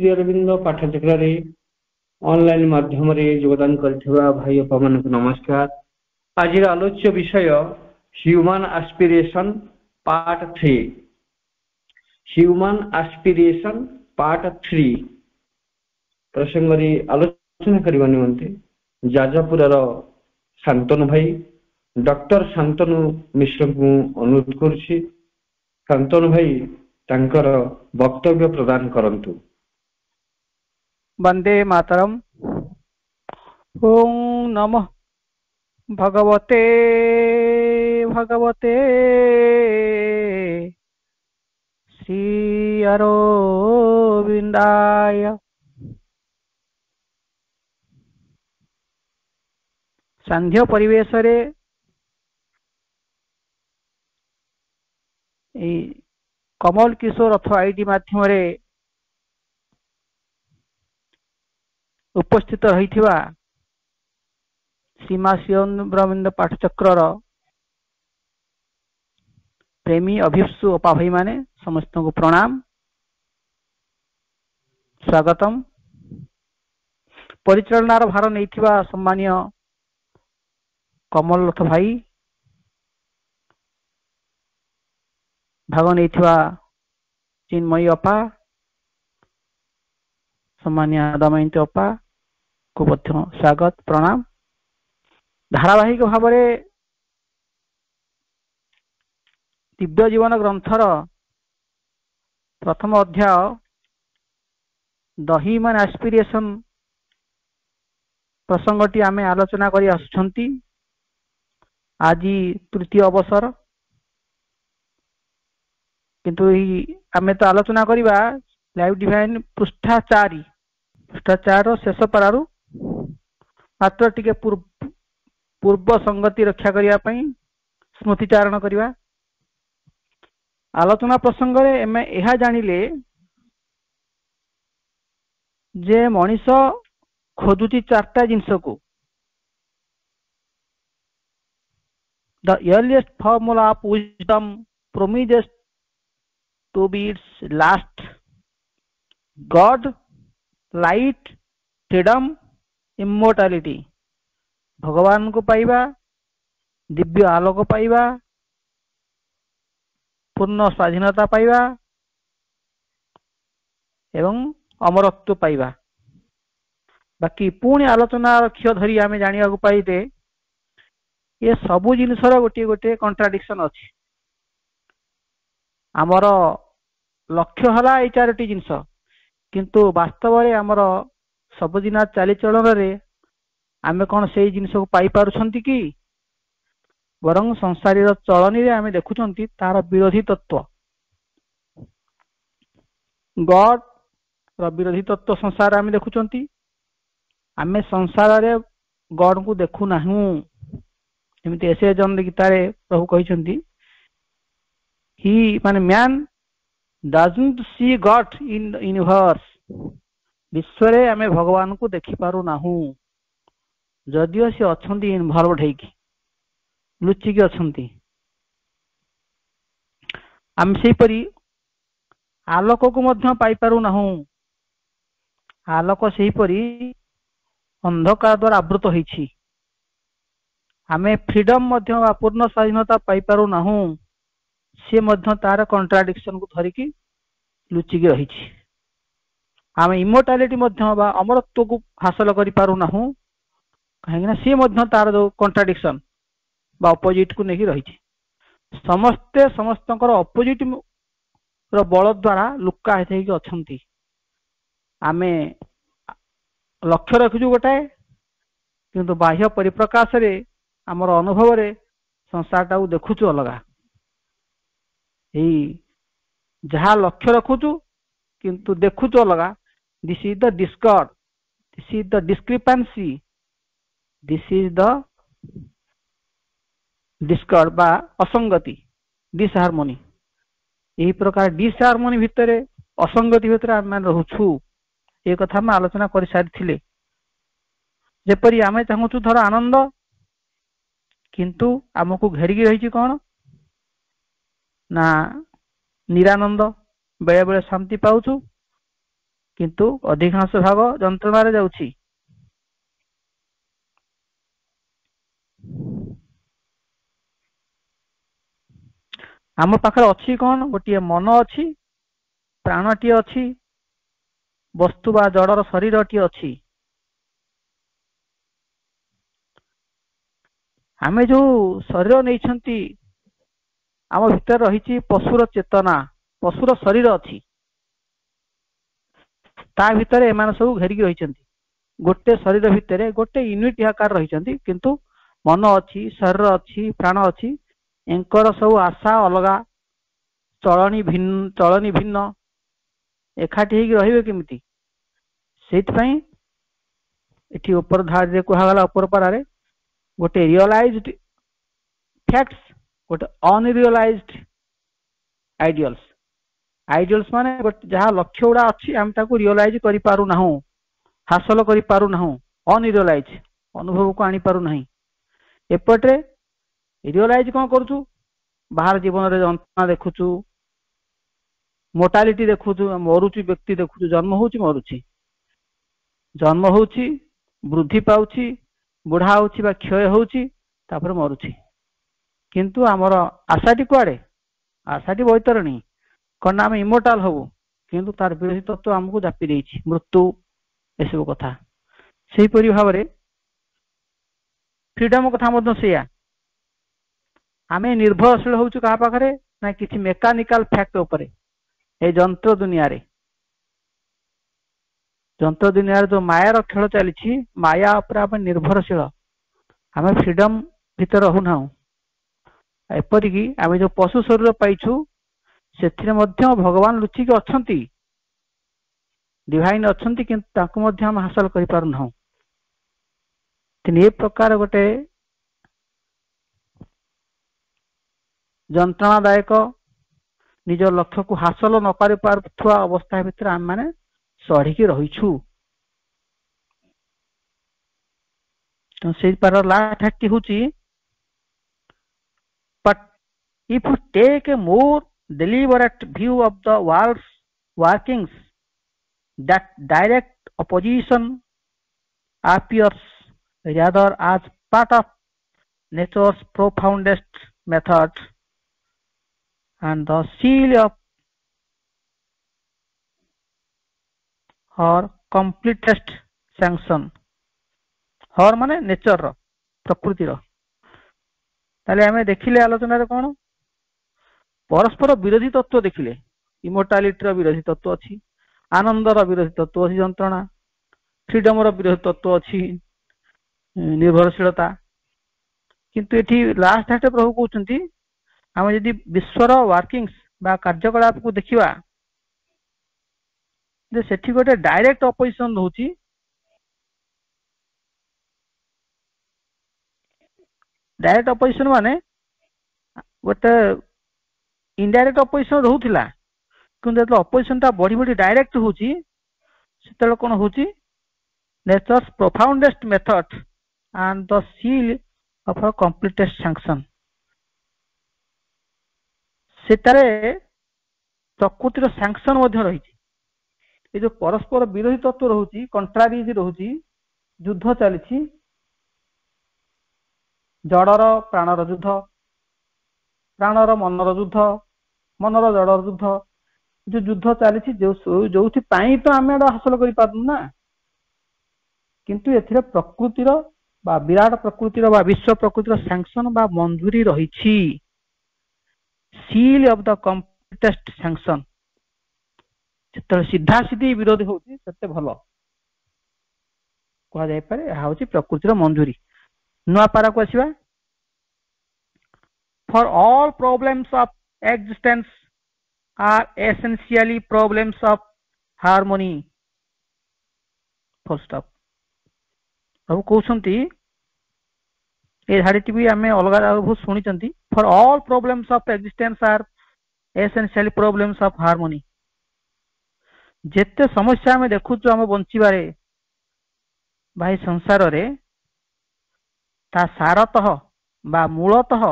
Shri Arvind ପାଠଚକ୍ରରେ online ମାଧ୍ୟମରେ ଯୋଗଦାନ କରିଥିବା ଭାଇ ବାପାମାନଙ୍କୁ ନମସ୍କାର ଆଜିର ଆଲୋଚ୍ୟ ବିଷୟ human aspiration part three human aspiration part three ପ୍ରସଙ୍ଗରେ ଆଲୋଚନା କରିବା ନିମନ୍ତେ ଯାଜପୁରର ଶାନ୍ତନୁ ଭାଇ ଡକ୍ଟର ଶାନ୍ତନୁ ମିଶ୍ରଙ୍କୁ ଅନୁରୋଧ କରୁଛି ଶାନ୍ତନୁ ଭାଇ ତାଙ୍କର ବକ୍ତବ୍ୟ ପ୍ରଦାନ କରନ୍ତୁ वन्दे मातरम् ॐ नमः भगवते भगवते श्रीअरोविन्दाय ସାନ୍ଧ୍ୟ ପରିବେଶରେ ଏଇ କମଲ କିଶୋର ରଥ ଆଇଡି ମାଧ୍ୟମରେ ଉପସ୍ଥିତ ରହିଥିବା ଶ୍ରୀମା ଶ୍ରୀବ୍ରମିନ୍ଦ ପାଠଚକ୍ରର ପ୍ରେମୀ ଅଭିପ୍ସୁ ଅପା ଭାଇମାନେ ସମସ୍ତଙ୍କୁ ପ୍ରଣାମ ସ୍ୱାଗତମ ପରିଚାଳନାର ଭାର ନେଇଥିବା ସମ୍ମାନୀୟ କମଲରଥ ଭାଇ ଭାଗ ନେଇଥିବା ଚିନ୍ମୟୀ ଅପା सम्मान्य दमयन्ती अप्पा को ମଧ୍ୟ ସ୍ୱାଗତ ପ୍ରଣାମ ଧାରାବାହିକ ଭାବରେ ଦିବ୍ୟ ଜୀବନ ଗ୍ରନ୍ଥର ପ୍ରଥମ ଅଧ୍ୟାୟ ଦ ହ୍ୟୁମାନ୍ ଆସ୍ପିରେସନ୍ ପ୍ରସଙ୍ଗଟି ଆମେ ଆଲୋଚନା କରି ଆସୁଛନ୍ତି ଆଜି ତୃତୀୟ ଅବସର କିନ୍ତୁ ଏହି ଆମେ ତ ଆଲୋଚନା କରିବା ଲାଇଭ୍ ଡିଭାଇନ୍ ପୃଷ୍ଠା ଚାରି ଭ୍ରଷ୍ଟାଚାର ଶେଷ ପାରାରୁ ମାତ୍ର ଟିକେ ପୂର୍ବ ସଙ୍ଗତି ରକ୍ଷା କରିବା ପାଇଁ ସ୍ମୃତିଚାରଣ କରିବା ଆଲୋଚନା ପ୍ରସଙ୍ଗରେ ଆମେ ଏହା ଜାଣିଲେ ଯେ ମଣିଷ ଖୋଜୁଛି ଚାରିଟା ଜିନିଷକୁ The earliest formula of wisdom promises to be its last God, light freedom immortality ଭଗବାନଙ୍କୁ ପାଇବା ଦିବ୍ୟ ଆଲୋକ ପାଇବା ପୂର୍ଣ୍ଣ ସ୍ୱାଧୀନତା ପାଇବା ଏବଂ ଅମରତ୍ୱ ପାଇବା ବାକି ପୁଣି ଆଲୋଚନା ଲକ୍ଷ୍ୟ ଧରି ଆମେ ଜାଣିବାକୁ ପାଇଲେ ଏ ସବୁ ଜିନିଷର ଗୋଟିଏ ଗୋଟିଏ କଣ୍ଟ୍ରାଡିକ୍ସନ୍ ଅଛି ଆମର ଲକ୍ଷ୍ୟ ହେଲା ଏଇ ଚାରୋଟି ଜିନିଷ କିନ୍ତୁ ବାସ୍ତବରେ ଆମର ସବୁଦିନ ଚାଲିଚଳନରେ ଆମେ କ'ଣ ସେଇ ଜିନିଷକୁ ପାଇପାରୁଛନ୍ତି କି ବରଂ ସଂସାରୀର ଚଳନୀରେ ଆମେ ଦେଖୁଛନ୍ତି ତାର ବିରୋଧୀ ତତ୍ଵ ଗଡ୍ର ବିରୋଧୀ ତତ୍ଵ ସଂସାର ଆମେ ଦେଖୁଛନ୍ତି ଆମେ ସଂସାରରେ ଗଡ୍ଙ୍କୁ ଦେଖୁନାହୁଁ ଯେମିତି ଏସେ ଜନ୍ମ ଗୀତାରେ ପ୍ରଭୁ କହିଛନ୍ତି ହି ମାନେ man doesn't see god in universe ବିଶ୍ୱରେ ଆମେ ଭଗବାନଙ୍କୁ ଦେଖିପାରୁନାହୁଁ ଯଦିଓ ସେ ଅଛନ୍ତି ଇନଭଲ୍ଭଡ ହେଇକି ଲୁଚିକି ଅଛନ୍ତି ଆମେ ସେହିପରି ଆଲୋକକୁ ମଧ୍ୟ ପାଇପାରୁନାହୁଁ ଆଲୋକ ସେହିପରି ଅନ୍ଧକାର ଦ୍ୱାରା ଆବୃତ ହେଇଛି ଆମେ ଫ୍ରିଡମ୍ ମଧ୍ୟ ବା ପୂର୍ଣ୍ଣ ସ୍ୱାଧୀନତା ପାଇପାରୁନାହୁଁ सी तार कंट्राडिक्शन को धरिकी लुचिक रही आम इमोटालीटी अमरत्व को हासिल कर पार ना कहीं सी तार जो कंट्राडिक्शन अपोजिट को लेकिन रही समस्ते समस्त अपोजिट रल द्वारा लुका अच्छा आम लक्ष्य रखु गोटाए कि बाह्य परिप्रकाश में आमर अनुभव संसार टा देखु अलगा এই যাহা লক্ষ্য রাখুছো কিন্তু দেখুছো লগা this is the discord this is the discrepancy this is the discord বা অসঙ্গতি ডিসহারমনি এই প্রকার ডিসহারমনি ভিতরে অসঙ্গতি ভিতরে আমি রহুছো এই কথা আমি আলোচনা করি সারিছিলে জেপরি আমি তহতো ধর আনন্দ কিন্তু আমাকু ঘেরি গই রইছি কোন ନା ନିରାନନ୍ଦ ବେଳେବେଳେ ଶାନ୍ତି ପାଉଛୁ କିନ୍ତୁ ଅଧିକାଂଶ ଭାଗ ଯନ୍ତ୍ରଣାରେ ଯାଉଛି ଆମ ପାଖରେ ଅଛି କ'ଣ ଗୋଟିଏ ମନ ଅଛି ପ୍ରାଣଟିଏ ଅଛି ବସ୍ତୁ ବା ଜଡ଼ର ଶରୀରଟିଏ ଅଛି ଆମେ ଯୋଉ ଶରୀର ନେଇଛନ୍ତି ଆମ ଭିତରେ ରହିଛି ପଶୁର ଚେତନା ପଶୁର ଶରୀର ଅଛି ତା ଭିତରେ ଏମାନେ ସବୁ ଘେରିକି ରହିଛନ୍ତି ଗୋଟେ ଶରୀର ଭିତରେ ଗୋଟେ ୟୁନିଟ୍ ଆକାର ରହିଛନ୍ତି କିନ୍ତୁ ମନ ଅଛି ଶରୀର ଅଛି ପ୍ରାଣ ଅଛି ଏଙ୍କର ସବୁ ଆଶା ଅଲଗା ଚଳଣି ଭିନ୍ନ ଚଳଣି ଭିନ୍ନ ଏକାଠି ହେଇକି ରହିବେ କେମିତି ସେଇଥିପାଇଁ ଏଠି ଉପର ଧାରରେ କୁହାଗଲା ଉପର ପାରାରେ ଗୋଟେ ରିଅଲାଇଜ ଫ୍ୟାକ୍ଟ ଗୋଟେ ଅନରିଅଲାଇଜଡ ଆଇଡିଅଲ୍ସ ଆଇଡିଅଲ୍ସ ମାନେ ଯାହା ଲକ୍ଷ୍ୟ ଗୁଡ଼ା ଅଛି ଆମେ ତାକୁ ରିଅଲାଇଜ କରିପାରୁନାହୁଁ ହାସଲ କରିପାରୁନାହୁଁ ଅନରିଅଲାଇଜ ଅନୁଭବକୁ ଆଣିପାରୁନାହିଁ ଏପଟେ ରିଅଲାଇଜ କ'ଣ କରୁଛୁ ବାହାର ଜୀବନରେ ଯନ୍ତ୍ରଣା ଦେଖୁଛୁ ମୋର୍ଟାଲିଟି ଦେଖୁଛୁ ମରୁଛି ବ୍ୟକ୍ତି ଦେଖୁଛୁ ଜନ୍ମ ହେଉଛି ମରୁଛି ଜନ୍ମ ହେଉଛି ବୃଦ୍ଧି ପାଉଛି ବୁଢ଼ା ହେଉଛି ବା କ୍ଷୟ ହେଉଛି ତାପରେ ମରୁଛି କିନ୍ତୁ ଆମର ଆଶାଟି କୁଆଡ଼େ ଆଶାଟି ବୈତରଣୀ କାରଣ ଆମେ ଇମୋର୍ଟାଲ୍ ହବୁ କିନ୍ତୁ ତାର ବିରୋଧୀ ତତ୍ତ୍ୱ ଆମକୁ ଜାପି ଦେଇଛି ମୃତ୍ୟୁ ଏସବୁ କଥା ସେହିପରି ଭାବରେ ଫ୍ରିଡମ୍ କଥା ମଧ୍ୟ ସେଇଆ ଆମେ ନିର୍ଭରଶୀଳ ହେଉଛୁ କାହା ପାଖରେ ନା କିଛି ମେକାନିକାଲ ଫ୍ୟାକ୍ଟ ଉପରେ ଏ ଯନ୍ତ୍ର ଦୁନିଆରେ ଯନ୍ତ୍ର ଦୁନିଆରେ ଯୋଉ ମାୟାର ଖେଳ ଚାଲିଛି ମାୟା ଉପରେ ଆମେ ନିର୍ଭରଶୀଳ ଆମେ ଫ୍ରିଡମ୍ ଭିତରେ ରହୁନାହୁଁ ଏପରିକି ଆମେ ଯେଉଁ ପଶୁ ଶରୀର ପାଇଛୁ ସେଥିରେ ମଧ୍ୟ ଭଗବାନ ଲୁଚିକି ଅଛନ୍ତି ଡିଭାଇନ୍ ଅଛନ୍ତି କିନ୍ତୁ ତାଙ୍କୁ ମଧ୍ୟ ଆମେ ହାସଲ କରିପାରୁନାହୁଁ ତେଣୁ ଏ ପ୍ରକାର ଗୋଟେ ଯନ୍ତ୍ରଣାଦାୟକ ନିଜ ଲକ୍ଷ୍ୟକୁ ହାସଲ ନ କରିପାରୁଥିବା ଅବସ୍ଥା ଭିତରେ ଆମେମାନେ ସଢ଼ିକି ରହିଛୁ ତେଣୁ ସେଇ ପାର ଲାଷ୍ଟ ହ୍ୟାକ୍ଟି ହେଉଛି But if you take a more deliberate view of the world's workings, that direct opposition appears rather as part of nature's profoundest method and the seal of her completest sanction her মানে nature ର ତାହେଲେ ଆମେ ଦେଖିଲେ ଆଲୋଚନାରେ କ'ଣ ପରସ୍ପର ବିରୋଧୀ ତତ୍ତ୍ୱ ଦେଖିଲେ ଇମୋର୍ଟାଲିଟିର ବିରୋଧୀ ତତ୍ତ୍ୱ ଅଛି ଆନନ୍ଦର ବିରୋଧୀ ତତ୍ତ୍ୱ ଅଛି ଯନ୍ତ୍ରଣା ଫ୍ରିଡମର ବିରୋଧୀ ତତ୍ତ୍ୱ ଅଛି ନିର୍ଭରଶୀଳତା କିନ୍ତୁ ଏଠି ଲାଷ୍ଟ ହାଟ ପ୍ରଭୁ କହୁଛନ୍ତି ଆମେ ଯଦି ବିଶ୍ୱର ୱାର୍କିଂସ୍ ବା କାର୍ଯ୍ୟକଳାପକୁ ଦେଖିବା ଯେ ସେଠି ଗୋଟେ ଡାଇରେକ୍ଟ ଅପୋଜିସନ୍ ରହୁଛି ডাইরেক্ট অপোজিশন মানে ଗୋଟେ ଇନଡାଇରେକ୍ଟ ଅପୋଜିସନ୍ ରହୁଥିଲା କିନ୍ତୁ ଯେତେବେଳେ ଅପୋଜିସନ୍ଟା ବଢ଼ି ବଢ଼ି ଡାଇରେକ୍ଟ ହେଉଛି ସେତେବେଳେ କ'ଣ ହେଉଛି nature's profoundest method and the seal of a completest sanction ସେଠାରେ ପ୍ରକୃତିର ସାଙ୍କସନ୍ ମଧ୍ୟ ରହିଛି ଏ ଯେଉଁ ପରସ୍ପର ବିରୋଧୀ ତତ୍ତ୍ୱ ରହୁଛି କଣ୍ଟ୍ରାରିଜ୍ ରହୁଛି ଯୁଦ୍ଧ ଚାଲିଛି ଜଡ଼ର ପ୍ରାଣର ଯୁଦ୍ଧ ପ୍ରାଣର ମନର ଯୁଦ୍ଧ ମନର ଜଡ଼ର ଯୁଦ୍ଧ ଯୋଉ ଯୁଦ୍ଧ ଚାଲିଛି ଯୋଉ ଯୋଉଥିପାଇଁ ତ ଆମେ ଏଇଟା ହାସଲ କରିପାରୁନୁ ନା କିନ୍ତୁ ଏଥିରେ ପ୍ରକୃତିର ବା ବିରାଟ ପ୍ରକୃତିର ବା ବିଶ୍ୱ ପ୍ରକୃତିର ସାଙ୍କସନ ବା ମଞ୍ଜୁରୀ ରହିଛି seal of the completest sanction ଯେତେବେଳେ ସିଧାସିଧି ବିରୋଧ ହେଉଛି ସେତେ ଭଲ କୁହାଯାଇପାରେ ଏହା ହେଉଛି ପ୍ରକୃତିର ମଞ୍ଜୁରୀ ନୂଆ ପାରାକୁ ଆସିବା for all problems of existence are essentially problems of harmony full stop ପ୍ରଭୁ କହୁଛନ୍ତି ଏ ଧାଡ଼ିଟି ବି ଆମେ ଅଲଗା ବହୁତ ଶୁଣିଛନ୍ତି for all problems of existence are essentially problems of harmony ଯେତେ ସମସ୍ୟା ଆମେ ଦେଖୁଛୁ ଆମ ବଞ୍ଚିବାରେ ଭାଇ ସଂସାରରେ ତା ସାରତଃ ବା ମୂଳତଃ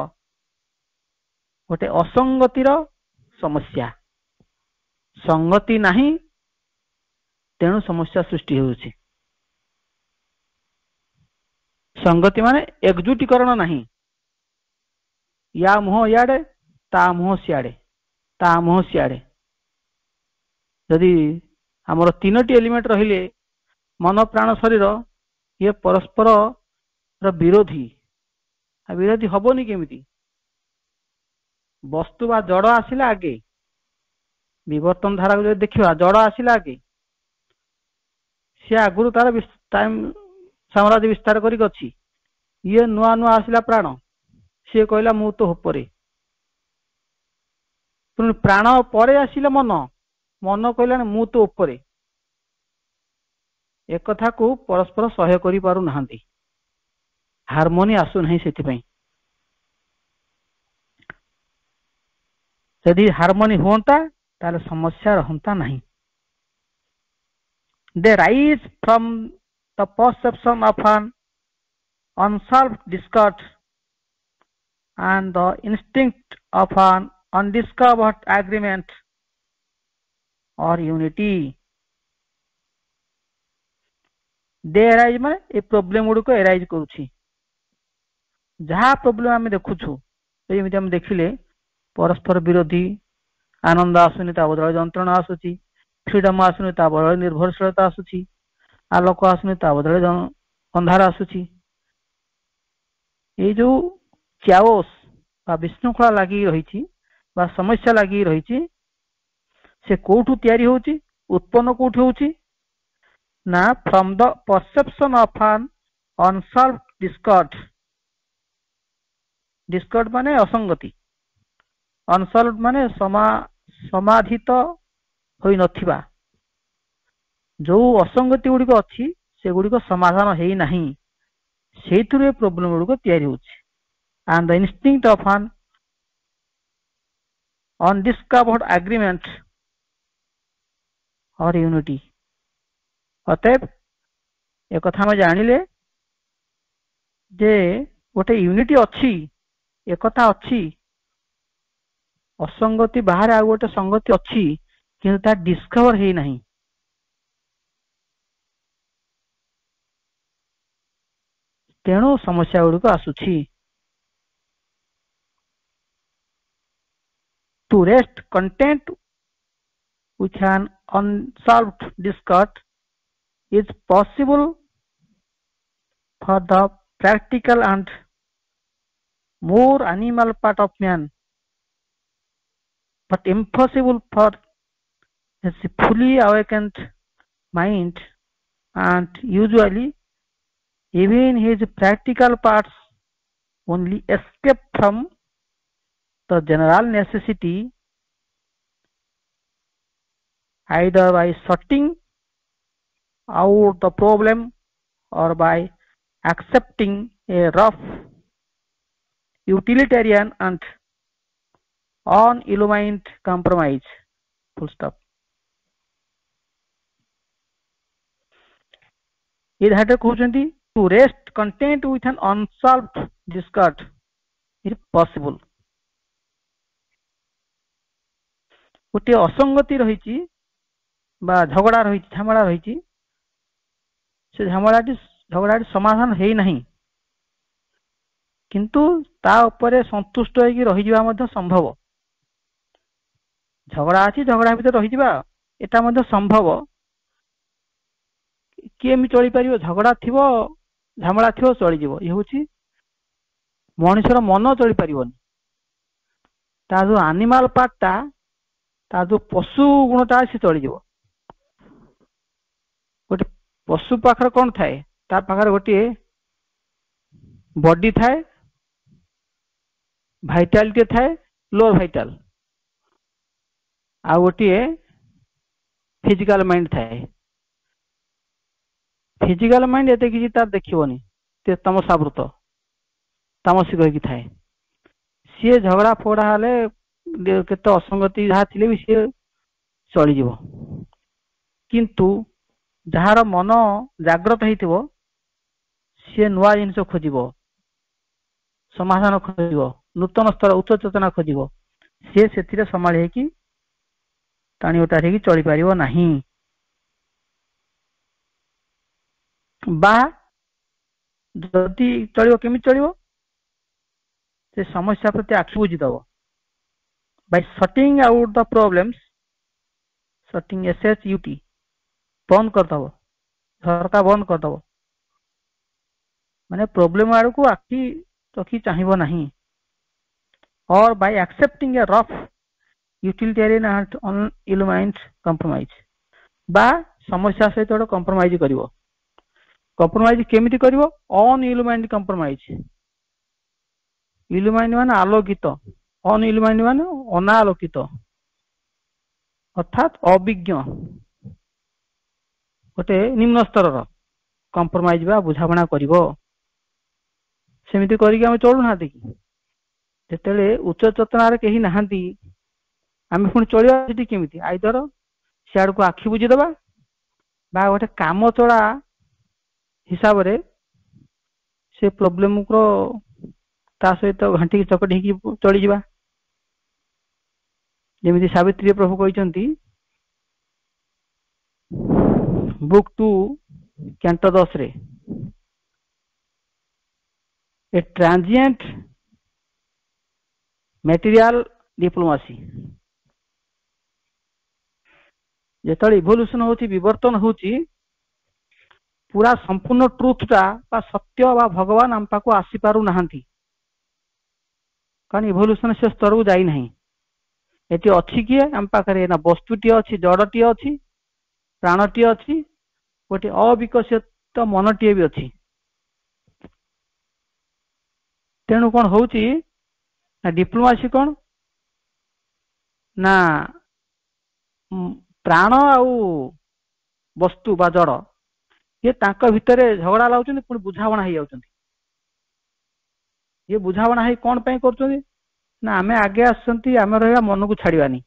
ଗୋଟେ ଅସଙ୍ଗତିର ସମସ୍ୟା ସଙ୍ଗତି ନାହିଁ ତେଣୁ ସମସ୍ୟା ସୃଷ୍ଟି ହେଉଛି ସଙ୍ଗତି ମାନେ ଏକଜୁଟିକରଣ ନାହିଁ ୟା ମୁହଁ ଇଆଡ଼େ ତା ମୁହଁ ସିଆଡ଼େ ତା ମୁହଁ ସିଆଡ଼େ ଯଦି ଆମର ତିନୋଟି ଏଲିମେଣ୍ଟ ରହିଲେ ମନ ପ୍ରାଣ ଶରୀର ଇଏ ପରସ୍ପର ର ବିରୋଧୀ ବିରୋଧୀ ହବନି କେମିତି ବସ୍ତୁ ବା ଜଡ଼ ଆସିଲା ଆଗେ বিবর্তন ধারাকে যদি দেখিবা জড় আসিলা আগে সে আগুরু তার ସାମ୍ରାଜ୍ୟ ବିସ୍ତାର କରିକି ଅଛି ଇଏ ନୂଆ ନୂଆ ଆସିଲା ପ୍ରାଣ ସିଏ କହିଲା ମୁଁ তো ଉପରେ ପୁଣି ପ୍ରାଣ ପରେ ଆସିଲା ମନ ମନ କହିଲାଣି ମୁଁ ତ ଉପରେ ଏକଥାକୁ ପରସ୍ପର ସହ୍ୟ କରିପାରୁନାହାନ୍ତି ହାରମୋନି ଆସୁନାହିଁ ସେଥିପାଇଁ ଯଦି ହାରମୋନି ହୁଅନ୍ତା ତାହେଲେ ସମସ୍ୟା ରହନ୍ତା ନାହିଁ they rise from the perception of an unsolved discord and the instinct of an undiscovered agreement or unity. They arise ମାନେ ଏ problem ଗୁଡ଼ିକ arise କରୁଛି ଯାହା ପ୍ରୋବ୍ଲେମ୍ ଆମେ ଦେଖୁଛୁ ଯେମିତି ଆମେ ଦେଖିଲେ ପରସ୍ପର ବିରୋଧୀ ଆନନ୍ଦ ଆସୁନି ତା ବଦଳରେ ଯନ୍ତ୍ରଣା ଆସୁଛି ଫ୍ରିଡମ୍ ଆସୁନି ତା ବଦଳରେ ନିର୍ଭରଶୀଳତା ଆସୁଛି ଆଲୋକ ଆସୁନି ତା ବଦଳରେ ଅନ୍ଧାର ଆସୁଛି ଏଇ ଯୋଉ ଚ୍ୟାଓସ୍ ବା ବିଶୃଙ୍ଖଳା ଲାଗି ରହିଛି ବା ସମସ୍ୟା ଲାଗି ରହିଛି ସେ କୋଉଠୁ ତିଆରି ହେଉଛି ଉତ୍ପନ୍ନ କୋଉଠି ହେଉଛି ନା ଫ୍ରମ୍ ଦ ପରସେପ୍ସନ୍ ଅଫ୍ ଆନ୍ ଅନସଲ୍ଭ ଡିସ୍କର୍ଡ଼ डिस्कर्ड मान असंगति अनसल्ट मान समाधित हो ना जो असंगति गुड़िक अच्छी से गुड़िक समाधान होना से प्रोब्लेम गुड़क याड द इनिंग अफ आन अनडिस्कवर्ड आग्रिमेंट और यूनिटी अतएव एक जान लें गोटे यूनिटी अच्छी એ કોટા અછી असંગતી બહાર આ ગોટે સંગતી અછી કિંતુ તા ડિસ્કવર હેઈ નહીં તેણો સમસ્યા ગોડ કો આસુચી ટુરિસ્ટ કન્ટેન્ટ ઉછાન unsolved discord is possible for the practical and more animal part of man but impossible for his fully awakened mind and usually even his practical parts only escape from the general necessity either by sorting out the problem or by accepting a rough utilitarian and on illumined compromise full stop ये धाटे कहते to rest content with an unsolved discord is possible गोटे असंगति रही झगड़ा रही झामेला रही से झगड़ा समाधान সমাধান হয়ে না କିନ୍ତୁ ତା ଉପରେ ସନ୍ତୁଷ୍ଟ ହେଇକି ରହିଯିବା ମଧ୍ୟ ସମ୍ଭବ ଝଗଡ଼ା ଅଛି ଝଗଡ଼ା ଭିତରେ ରହିଯିବା ଏଟା ମଧ୍ୟ ସମ୍ଭବ କିଏ ଏମିତି ଚଳିପାରିବ ଝଗଡ଼ା ଥିବ ଝାମେଳା ଥିବ ଚଳିଯିବ ଇଏ ହେଉଛି ମଣିଷର ମନ ଚଳିପାରିବନି ତା ଯୋଉ ଆନିମାଲ ପାର୍ଟଟା ତା ଯୋଉ ପଶୁ ଗୁଣଟା ସେ ଚଳିଯିବ ଗୋଟେ ପଶୁ ପାଖରେ କ'ଣ ଥାଏ ତା ପାଖରେ ଗୋଟିଏ ବଡି ଥାଏ भाइटाल टे थाए लो भाइटाल आ गोटे फिजिकाल माइंड थाए फिजिकाल माइंड ये कि देखनी तम सवृत तमसी कहीकि थाए सी झगड़ा फगड़ा हेल्ले के असंगति जहाँ थी सी चल किंतु जार मन जाग्रत हो सी नुआ जिनस खोज समाधान खोज नूत स्तर उच्च चेतना खोज सी से संभा टाणी ओटार हो चली पार ना बात चल के चल से समस्या प्रति आखि बुझीद by shutting out the problems shutting S H U T बंद करदब झरका बंद करदब मैंने प्रोब्लेम आड़ को आखि रखी चाहब ना or by accepting a rough utilitarian and unillumined compromise ବା ସମସ୍ୟା ସହିତ compromise କମ୍ପ୍ରମାଇଜ୍ କରିବ କମ୍ପ୍ରମାଇଜ୍ କେମିତି କରିବ compromise କମ୍ପ୍ରମାଇଜ୍ ଇଲୁମାଇଣ୍ଡ ମାନେ ଆଲୋକିତ ଅନଇଲୁମାଇଣ୍ଡ ମାନେ ଅନାଲୋକିତ ଅର୍ଥାତ୍ ଅଭିଜ୍ଞ ଗୋଟେ ନିମ୍ନ ସ୍ତରର କମ୍ପ୍ରମାଇଜ୍ ବା ବୁଝାମଣା କରିବ ସେମିତି କରିକି ଆମେ ना କି ଯେତେବେଳେ ଉଚ୍ଚ ଚେତନାରେ କେହି ନାହାନ୍ତି ଆମେ ପୁଣି ଚଳିବା ସେଠି କେମିତି ଆଇଦର ସିଆଡ଼କୁ ଆଖି ବୁଝିଦେବା ବା ଗୋଟେ କାମ ଚଳା ହିସାବରେ ସେ ପ୍ରୋବ୍ଲେମର ତା ସହିତ ଘାଣ୍ଟିକି ଚକଟି ହେଇକି ଚଳିଯିବା ଯେମିତି ସାବିତ୍ରୀ ପ୍ରଭୁ କହିଛନ୍ତି ବୁକ୍ ଟୁ କ୍ୟାଣ୍ଟ ଦଶରେ ଏ ଟ୍ରାଞ୍ଜିଏଣ୍ଟ मेटेरियल डिप्लोमासी जो हूँ होवर्तन हूँ पूरा संपूर्ण ट्रुथटा सत्य बा भगवान आम पाक आसी पार ना कारण इवल्यूशन से स्तर को जाना ये अच्छी किए आम पाखे ना वस्तुटी अच्छी जड़टे अच्छी प्राणटी अच्छी गोटे अविकसित मन मनटे भी अच्छी तेणु कौन हूँ डिप्लोमा अच्छे कौन ना ପ୍ରାଣ ଆଉ ବସ୍ତୁ ବା ଜଡ଼ ଇଏ ତାଙ୍କ ଭିତରେ ଝଗଡ଼ା ଲାଗୁଛନ୍ତି ପୁଣି ବୁଝାମଣା ହେଇଯାଉଛନ୍ତି ଇଏ ବୁଝାମଣା ହେଇ କ'ଣ ପାଇଁ କରୁଛନ୍ତି ନା ଆମେ ଆଗେ ଆସୁଛନ୍ତି ଆମେ ରହିବା ମନକୁ ଛାଡ଼ିବାନି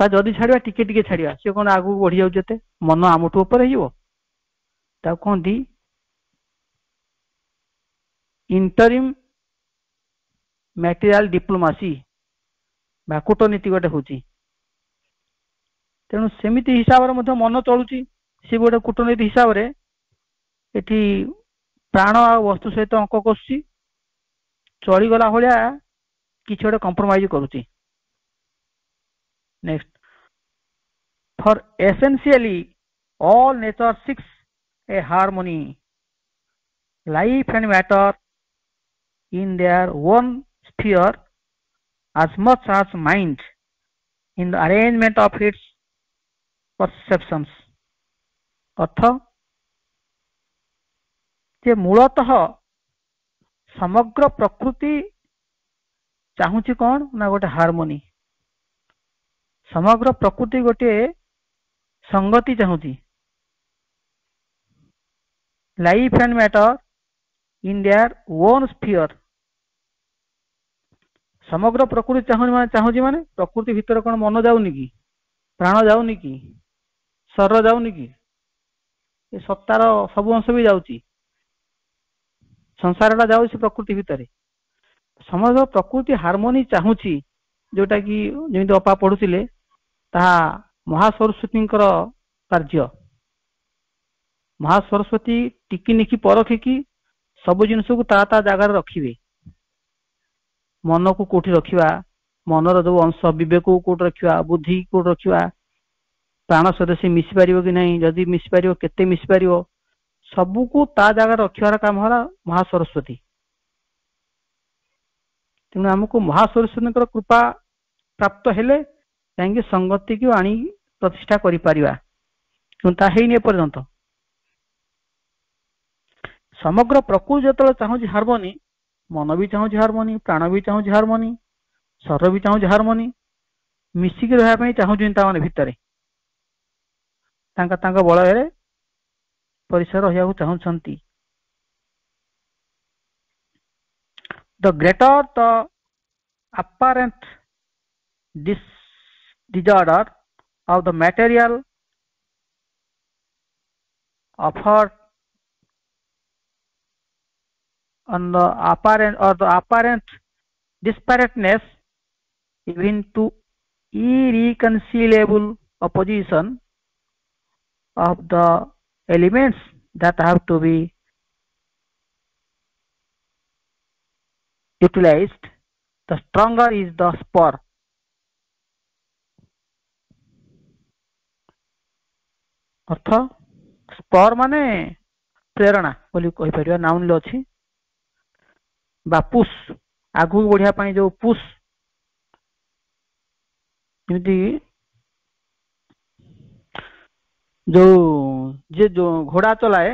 ବା ଯଦି ଛାଡ଼ିବା ଟିକେ ଟିକେ ଛାଡ଼ିବା ସିଏ କ'ଣ ଆଗକୁ ବଢ଼ିଯାଉଛି ଏତେ ମନ ଆମଠୁ ଉପରେ ହେଇଯିବ ତାକୁ କହନ୍ତି ଇଣ୍ଟରିମ୍ ମ୍ୟାଟେରିଆଲ ଡିପ୍ଲୋମାସି ବା କୂଟନୀତି ଗୋଟେ ହେଉଛି ତେଣୁ ସେମିତି ହିସାବରେ ମଧ୍ୟ ମନ ଚଳୁଛି ସେ ଗୋଟେ କୂଟନୀତି ହିସାବରେ ଏଠି ପ୍ରାଣ ଆଉ ବସ୍ତୁ ସହିତ ଅଙ୍କ କରୁଛି ଚଳିଗଲା ଭଳିଆ କିଛି ଗୋଟେ କମ୍ପ୍ରମାଇଜ୍ କରୁଛି next for essentially all nature seeks a harmony life and matter in their one sphere as much as mind in the arrangement of its perceptions. অর্থ ଯେ मूलतः समग्र प्रकृति ଚାହୁଁଛି कौन? ना गोटे हार्मोनी। समग्र प्रकृति गोटे संगति ଚାହୁଁଛି life and matter in their own sphere ସମଗ୍ର ପ୍ରକୃତି ଚାହୁଁଛି ମାନେ ପ୍ରକୃତି ଭିତରେ କ'ଣ ମନ ଯାଉନି କି ପ୍ରାଣ ଯାଉନି କି ଶରୀର ଯାଉନି କି ଏ ସତ୍ତାର ସବୁ ଅଂଶ ବି ଯାଉଛି ସଂସାରଟା ଯାଉଛି ପ୍ରକୃତି ଭିତରେ ସମଗ୍ର ପ୍ରକୃତି ହାରମୋନି ଚାହୁଁଛି ଯୋଉଟାକି ଯେମିତି ଅପା ପଢୁଥିଲେ ତାହା ମହାସରସ୍ୱତୀଙ୍କର କାର୍ଯ୍ୟ ମହାସରସ୍ୱତୀ ଟିକି ନିକି ପରଖିକି ସବୁ ଜିନିଷକୁ ତା ତା ଜାଗାରେ ରଖିବେ ମନକୁ କୋଉଠି ରଖିବା ମନର ଯୋଉ ଅଂଶ ବିବେକକୁ କୋଉଠି ରଖିବା ବୁଦ୍ଧି କୋଉଠି ରଖିବା ପ୍ରାଣ ସଦସ୍ୟ ମିଶିପାରିବ କି ନାହିଁ ଯଦି ମିଶିପାରିବ କେତେ ମିଶିପାରିବ ସବୁକୁ ତା ଜାଗାରେ ରଖିବାର କାମ ହେଲା ମହା ସରସ୍ୱତୀ ତେଣୁ ଆମକୁ ମହା ସରସ୍ୱତୀଙ୍କର କୃପା ପ୍ରାପ୍ତ ହେଲେ ଯାଇକି ସଙ୍ଗତିକୁ ଆଣି ପ୍ରତିଷ୍ଠା କରିପାରିବା ତେଣୁ ତାହା ହେଇନି ଏପର୍ଯ୍ୟନ୍ତ ସମଗ୍ର ପ୍ରକୃତି ଯେତେବେଳେ ଚାହୁଁଛି ହାରମୋନି ମନ ବି ଚାହୁଁଛି ହାରମୋନି ପ୍ରାଣ ବି ଚାହୁଁଛି ହାରମୋନି ସ୍ୱର ବି ଚାହୁଁଛି ହାରମୋନି ମିଶିକି ରହିବା ପାଇଁ ଚାହୁଁଛନ୍ତି ତାମାନେ ଭିତରେ ତାଙ୍କ ତାଙ୍କ ବଳୟରେ ପରିସର ରହିବାକୁ ଚାହୁଁଛନ୍ତି the greater the apparent dis disorder of the material offered on the apparent or the apparent disparateness even to irreconcilable opposition of the elements that have to be utilized the stronger is the spur অর্থ माने प्रेरणा बोली বলি কইপারিবা noun লে অছি ବା push ଆଗକୁ ବଢିବା ପାଇଁ ଯୋଉ ପୁସ୍ ଯେମିତି ଯୋଉ ଯିଏ ଘୋଡ଼ା ଚଲାଏ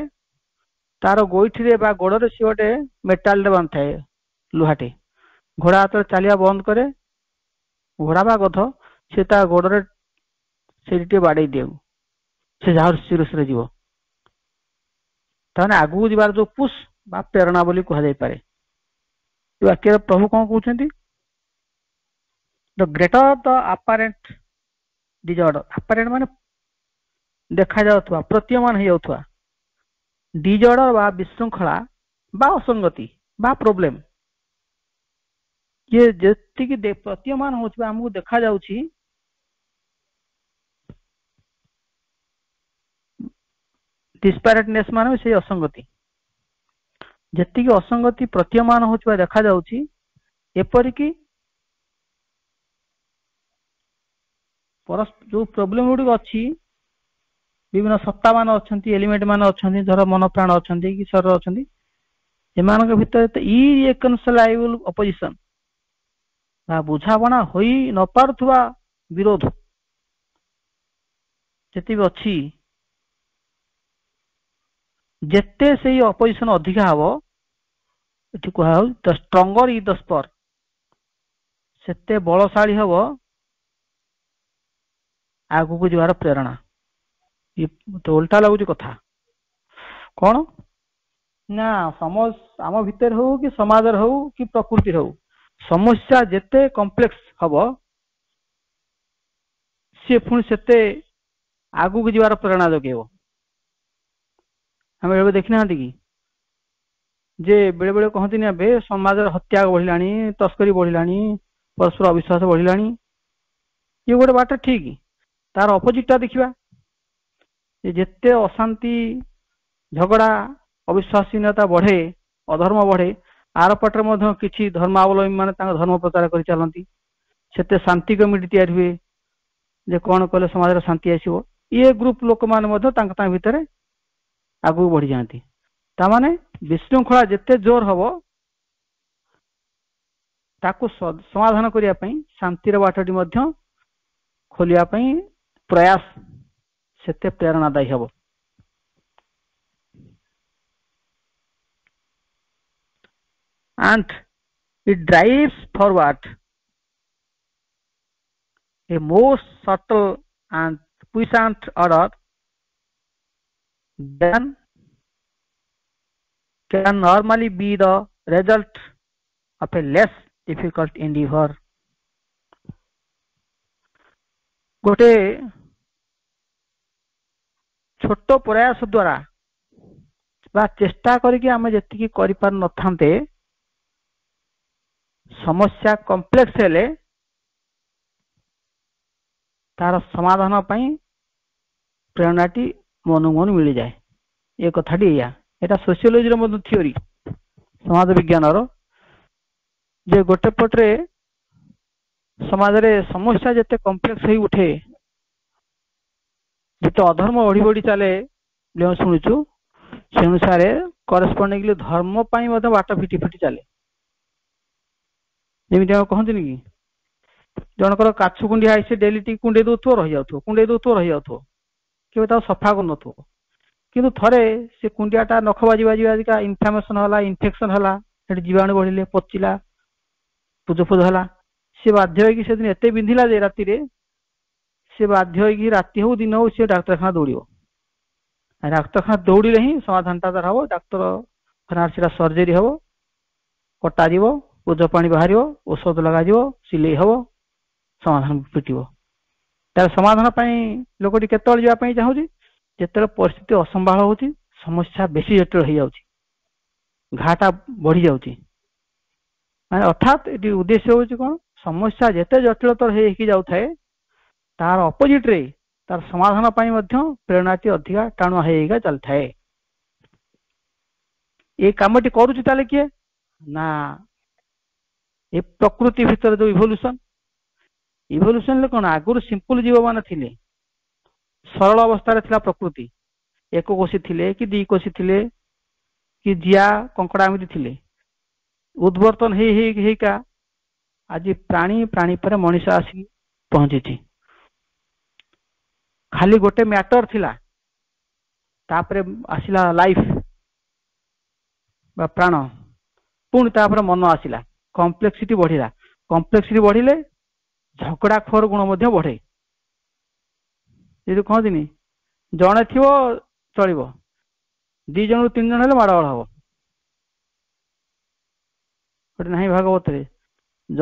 ତାର ଗୋଇଠିରେ ବା ଗୋଡ଼ରେ ସେ ଗୋଟେ ମେଟାଲରେ ବାନ୍ଧିଥାଏ ଲୁହାଟେ ଘୋଡ଼ା ହାତରେ ଚାଲିବା ବନ୍ଦ କରେ ଘୋଡ଼ା ବା ଗଧ ସେ ତା ଗୋଡ଼ରେ ସେଇଠି ଟିକେ ବାଡ଼େଇ ଦିଏ ସେ ଯାହାର ସିରିୟସରେ ଯିବ ତାମାନେ ଆଗକୁ ଯିବାର ଯୋଉ ପୁସ୍ ବା ପ୍ରେରଣା ବୋଲି କୁହାଯାଇପାରେ वाक्य प्रभु कौन कहते the greater the apparent disorder apparent मान देखा जाऊा प्रतीयमान डिजर्डर बा विशृंखला बा असंगति बा प्रोब्लेम ये जी प्रतीयमान होमको देखा जा डिस्पारेटनेस मान से असंगति ଯେତିକି ଅସଙ୍ଗତି ପ୍ରତୀୟମାନ ହେଉଥିବା ଦେଖାଯାଉଛି ଏପରିକି ଯୋଉ ପ୍ରୋବ୍ଲେମ ଗୁଡିକ ଅଛି ବିଭିନ୍ନ ସତ୍ତା ମାନେ ଅଛନ୍ତି ଏଲିମେଣ୍ଟ ମାନେ ଅଛନ୍ତି ଧର ମନପ୍ରାଣ ଅଛନ୍ତି କି ସର ଅଛନ୍ତି ଏମାନଙ୍କ ଭିତରେ ତ ଇରିଏକନସଲାଇବୁଲ ଅପୋଜିସନ ବା ବୁଝାମଣା ହୋଇ ନ ପାରୁଥିବା ବିରୋଧ ଯେତେ ବି ଅଛି ଯେତେ ସେଇ ଅପୋଜିସନ ଅଧିକା ହବ ଏଠି କୁହାହଉଛି ଦ ଷ୍ଟ୍ରଙ୍ଗର ଇ ଦ ସ୍ପର ସେତେ ବଳଶାଳୀ ହବ ଆଗକୁ ଯିବାର ପ୍ରେରଣା ଇଏ ଓଲଟା ଲାଗୁଛି କଥା କଣ ନା ସମ ଆମ ଭିତରେ ହଉ କି ସମାଜରେ ହଉ କି ପ୍ରକୃତିରେ ହଉ ସମସ୍ୟା ଯେତେ କମ୍ପ୍ଲେକ୍ସ ହବ ସିଏ ପୁଣି ସେତେ ଆଗକୁ ଯିବାର ପ୍ରେରଣା ଯୋଗେଇବ ଆମେ ଏବେ ଦେଖିନାହାନ୍ତି କି ଯେ ବେଳେବେଳେ କହନ୍ତିନି ଏବେ ସମାଜରେ ହତ୍ୟା ବଢ଼ିଲାଣି ତସ୍କରୀ ବଢ଼ିଲାଣି ପରସ୍ପର ଅବିଶ୍ୱାସ ବଢ଼ିଲାଣି ଇଏ ଗୋଟେ ବାଟ ଠିକ୍ ତାର ଅପୋଜିଟ୍ଟା ଦେଖିବା ଯେତେ ଅଶାନ୍ତି ଝଗଡ଼ା ଅବିଶ୍ୱାସୀନତା ବଢ଼େ ଅଧର୍ମ ବଢ଼େ ଆର ପଟରେ ମଧ୍ୟ କିଛି ଧର୍ମାବଲମ୍ବୀ ମାନେ ତାଙ୍କ ଧର୍ମ ପ୍ରଚାର କରି ଚାଲନ୍ତି ସେତେ ଶାନ୍ତି କମିଟି ତିଆରି ହୁଏ ଯେ କ'ଣ କଲେ ସମାଜରେ ଶାନ୍ତି ଆସିବ ଇଏ ଗ୍ରୁପ୍ ଲୋକମାନେ ମଧ୍ୟ ତାଙ୍କ ତାଙ୍କ ଭିତରେ आगू बढ़ी जाती विशृंखला जिते जोर हम ताको समाधान करने शांतिर बाटी खोलिया प्रयास से प्रेरणादायी हम And it drives forward a more subtle and puissant order then can normally be the result of a less difficult endeavor. गोटे छोट प्रयास द्वारा ବା ଚେଷ୍ଟା କରିକି ଆମେ ଯେତିକି କରିପାରୁ ନଥାନ୍ତେ ସମସ୍ୟା କମ୍ପ୍ଲେକ୍ସ ହେଲେ ତାର ସମାଧାନ ପାଇଁ ପ୍ରେରଣାଟି ମନ ମନ ମିଳିଯାଏ ଏ କଥାଟି ଏଇଆ ଏଇଟା ସୋସିଓଲୋଜିର ମଧ୍ୟ ଥିଓରି ସମାଜ ବିଜ୍ଞାନର ଯେ ଗୋଟେ ପଟରେ ସମାଜରେ ସମସ୍ୟା ଯେତେ କମ୍ପ୍ଲେକ୍ସ ହେଇ ଉଠେ ଯେତେ ଅଧର୍ମ ବଢି ବଢି ଚାଲେ ଯେଉଁ ଶୁଣୁଛୁ ସେ ଅନୁସାରେ କରେସ୍ପଣ୍ଡିଙ୍ଗଲି ଧର୍ମ ପାଇଁ ମଧ୍ୟ ବାଟ ଫିଟି ଫିଟି ଚାଲେ ଯେମିତି ଆମେ କହନ୍ତିନି କି ଜଣଙ୍କର କାଛୁ କୁଣ୍ଡିଆ ହେଇଛି ଡେଲି ଟିକେ କୁଣ୍ଡେଇ ଦଉଥିବ ରହିଯାଉଥିବ କୁଣ୍ଡେଇ ଦଉଥିବ ରହିଯାଉଥିବ କେବେ ତାକୁ ସଫା କରୁନଥିବ କିନ୍ତୁ ଥରେ ସେ କୁଣ୍ଡିଆଟା ନଖ ବାଜି ବାଜି ବାଜିକା ଇନଫ୍ଲାମେସନ୍ ହେଲା ଇନଫେକ୍ସନ୍ ହେଲା ସେଠି ଜୀବାଣୁ ବଢ଼ିଲେ ପଚିଲା ପୂଜ ଫୁଜ ହେଲା ସେ ବାଧ୍ୟ ହେଇକି ସେଦିନ ଏତେ ବିନ୍ଧିଲା ଯେ ରାତିରେ ସେ ବାଧ୍ୟ ହେଇକି ରାତି ହଉ ଦିନ ହଉ ସେ ଡାକ୍ତରଖାନା ଦୌଡ଼ିବ ଡାକ୍ତରଖାନା ଦୌଡ଼ିଲେ ହିଁ ସମାଧାନଟା ତାର ହବ ଡାକ୍ତରଖାନାରେ ସେଟା ସର୍ଜରୀ ହବ କଟାଯିବ ପୂଜ ପାଣି ବାହାରିବ ଔଷଧ ଲଗାଯିବ ସିଲେଇ ହବ ସମାଧାନ ଫିଟିବ तार समाधान लोकटी केत चाहिए जिते पिस्थित असंभा हो समस्या बेस जटिल घाटा बढ़ी जा मैंने अर्थात ये उद्देश्य हूँ कौन समस्या जिते जटिलतर जाए तार अपोजिट्रे तार समाधान प्रेरणा टी अधिका टाणुआ होगा चल था ये कमटी करे ना ये प्रकृति भितर जो इवल्यूशन ଇଭଲ୍ୟୁସନ୍ ରେ କଣ ଆଗରୁ ସିମ୍ପୁଲ ଜୀବ ମାନେ ଥିଲେ ସରଳ ଅବସ୍ଥାରେ ଥିଲା ପ୍ରକୃତି ଏକ କୋଷି ଥିଲେ କି ଦୁଇ କୋଷି ଥିଲେ କି ଜିଆ କଙ୍କଡ଼ା ଏମିତି ଥିଲେ ଉଦ୍ବର୍ତ୍ତନ ହେଇ ହେଇ ହେଇକା ଆଜି ପ୍ରାଣୀ ପ୍ରାଣୀ ପରେ ମଣିଷ ଆସି ପହଞ୍ଚିଛି ଖାଲି ଗୋଟେ ମ୍ୟାଟର ଥିଲା ତାପରେ ଆସିଲା ଲାଇଫ ବା ପ୍ରାଣ ପୁଣି ତାପରେ ମନ ଆସିଲା କମ୍ପ୍ଲେକ୍ସିଟି ବଢିଲା କମ୍ପ୍ଲେକ୍ସିଟି ବଢିଲେ ଝଗଡ଼ା ଖୋର ଗୁଣ ମଧ୍ୟ ବଢ଼େ ଯଦି କହନ୍ତିନି ଜଣେ ଥିବ ଚଳିବ ଦୁଇ ଜଣରୁ ତିନି ଜଣ ହେଲେ ମାଡ଼ଗୋଳ ହେବ ଗୋଟେ ନାହିଁ ଭାଗବତରେ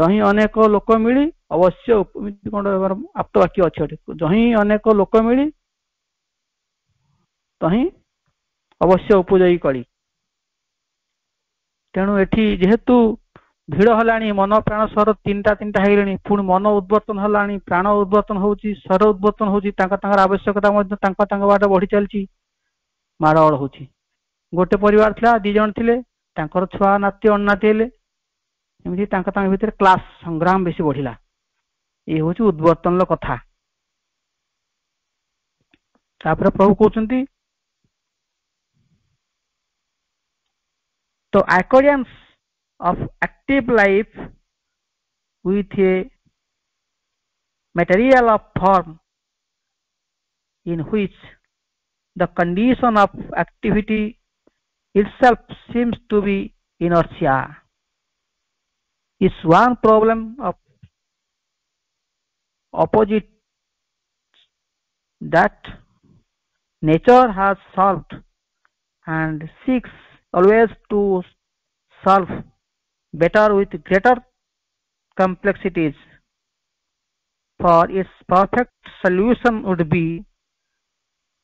ଜହିଁ ଅନେକ ଲୋକ ମିଳି ଅବଶ୍ୟ ଏମିତି କ'ଣ ଆପ୍ତ ବାକ୍ୟ ଅଛି ଗୋଟେ ଜହିଁ ଅନେକ ଲୋକ ମିଳି ତହିଁ ଅବଶ୍ୟ ଉପଯୋଗୀ କଳି ତେଣୁ ଏଠି ଯେହେତୁ ଭିଡ଼ ହେଲାଣି ମନ ପ୍ରାଣ ସ୍ୱର ତିନିଟା ତିନିଟା ହେଇଗଲାଣି ପୁଣି ମନ ଉଦ୍ବର୍ତ୍ତନ ହେଲାଣି ପ୍ରାଣ ଉଦ୍ବର୍ତ୍ତନ ହେଉଛି ସ୍ୱର ଉଦ୍ବର୍ତ୍ତନ ହେଉଛି ତାଙ୍କ ତାଙ୍କର ଆବଶ୍ୟକତା ମଧ୍ୟ ତାଙ୍କ ତାଙ୍କ ବାଟ ବଢ଼ି ଚାଲିଛି ମାଡ଼ଗୋଳ ହେଉଛି ଗୋଟେ ପରିବାର ଥିଲା ଦୁଇ ଜଣ ଥିଲେ ତାଙ୍କର ଛୁଆ ନାତି ଅଣନାତି ହେଲେ ଏମିତି ତାଙ୍କ ତାଙ୍କ ଭିତରେ କ୍ଲାସ୍ ସଂଗ୍ରାମ ବେଶୀ ବଢ଼ିଲା ଏ ହେଉଛି ଉଦ୍ବର୍ତ୍ତନର କଥା ତାପରେ ପ୍ରଭୁ କହୁଛନ୍ତି ତ ଆକୋଡ଼ିଆନ୍ସ of active life with a material of form in which the condition of activity itself seems to be inertia is one problem of opposite that nature has solved and seeks always to solve better with greater complexities for its perfect solution would be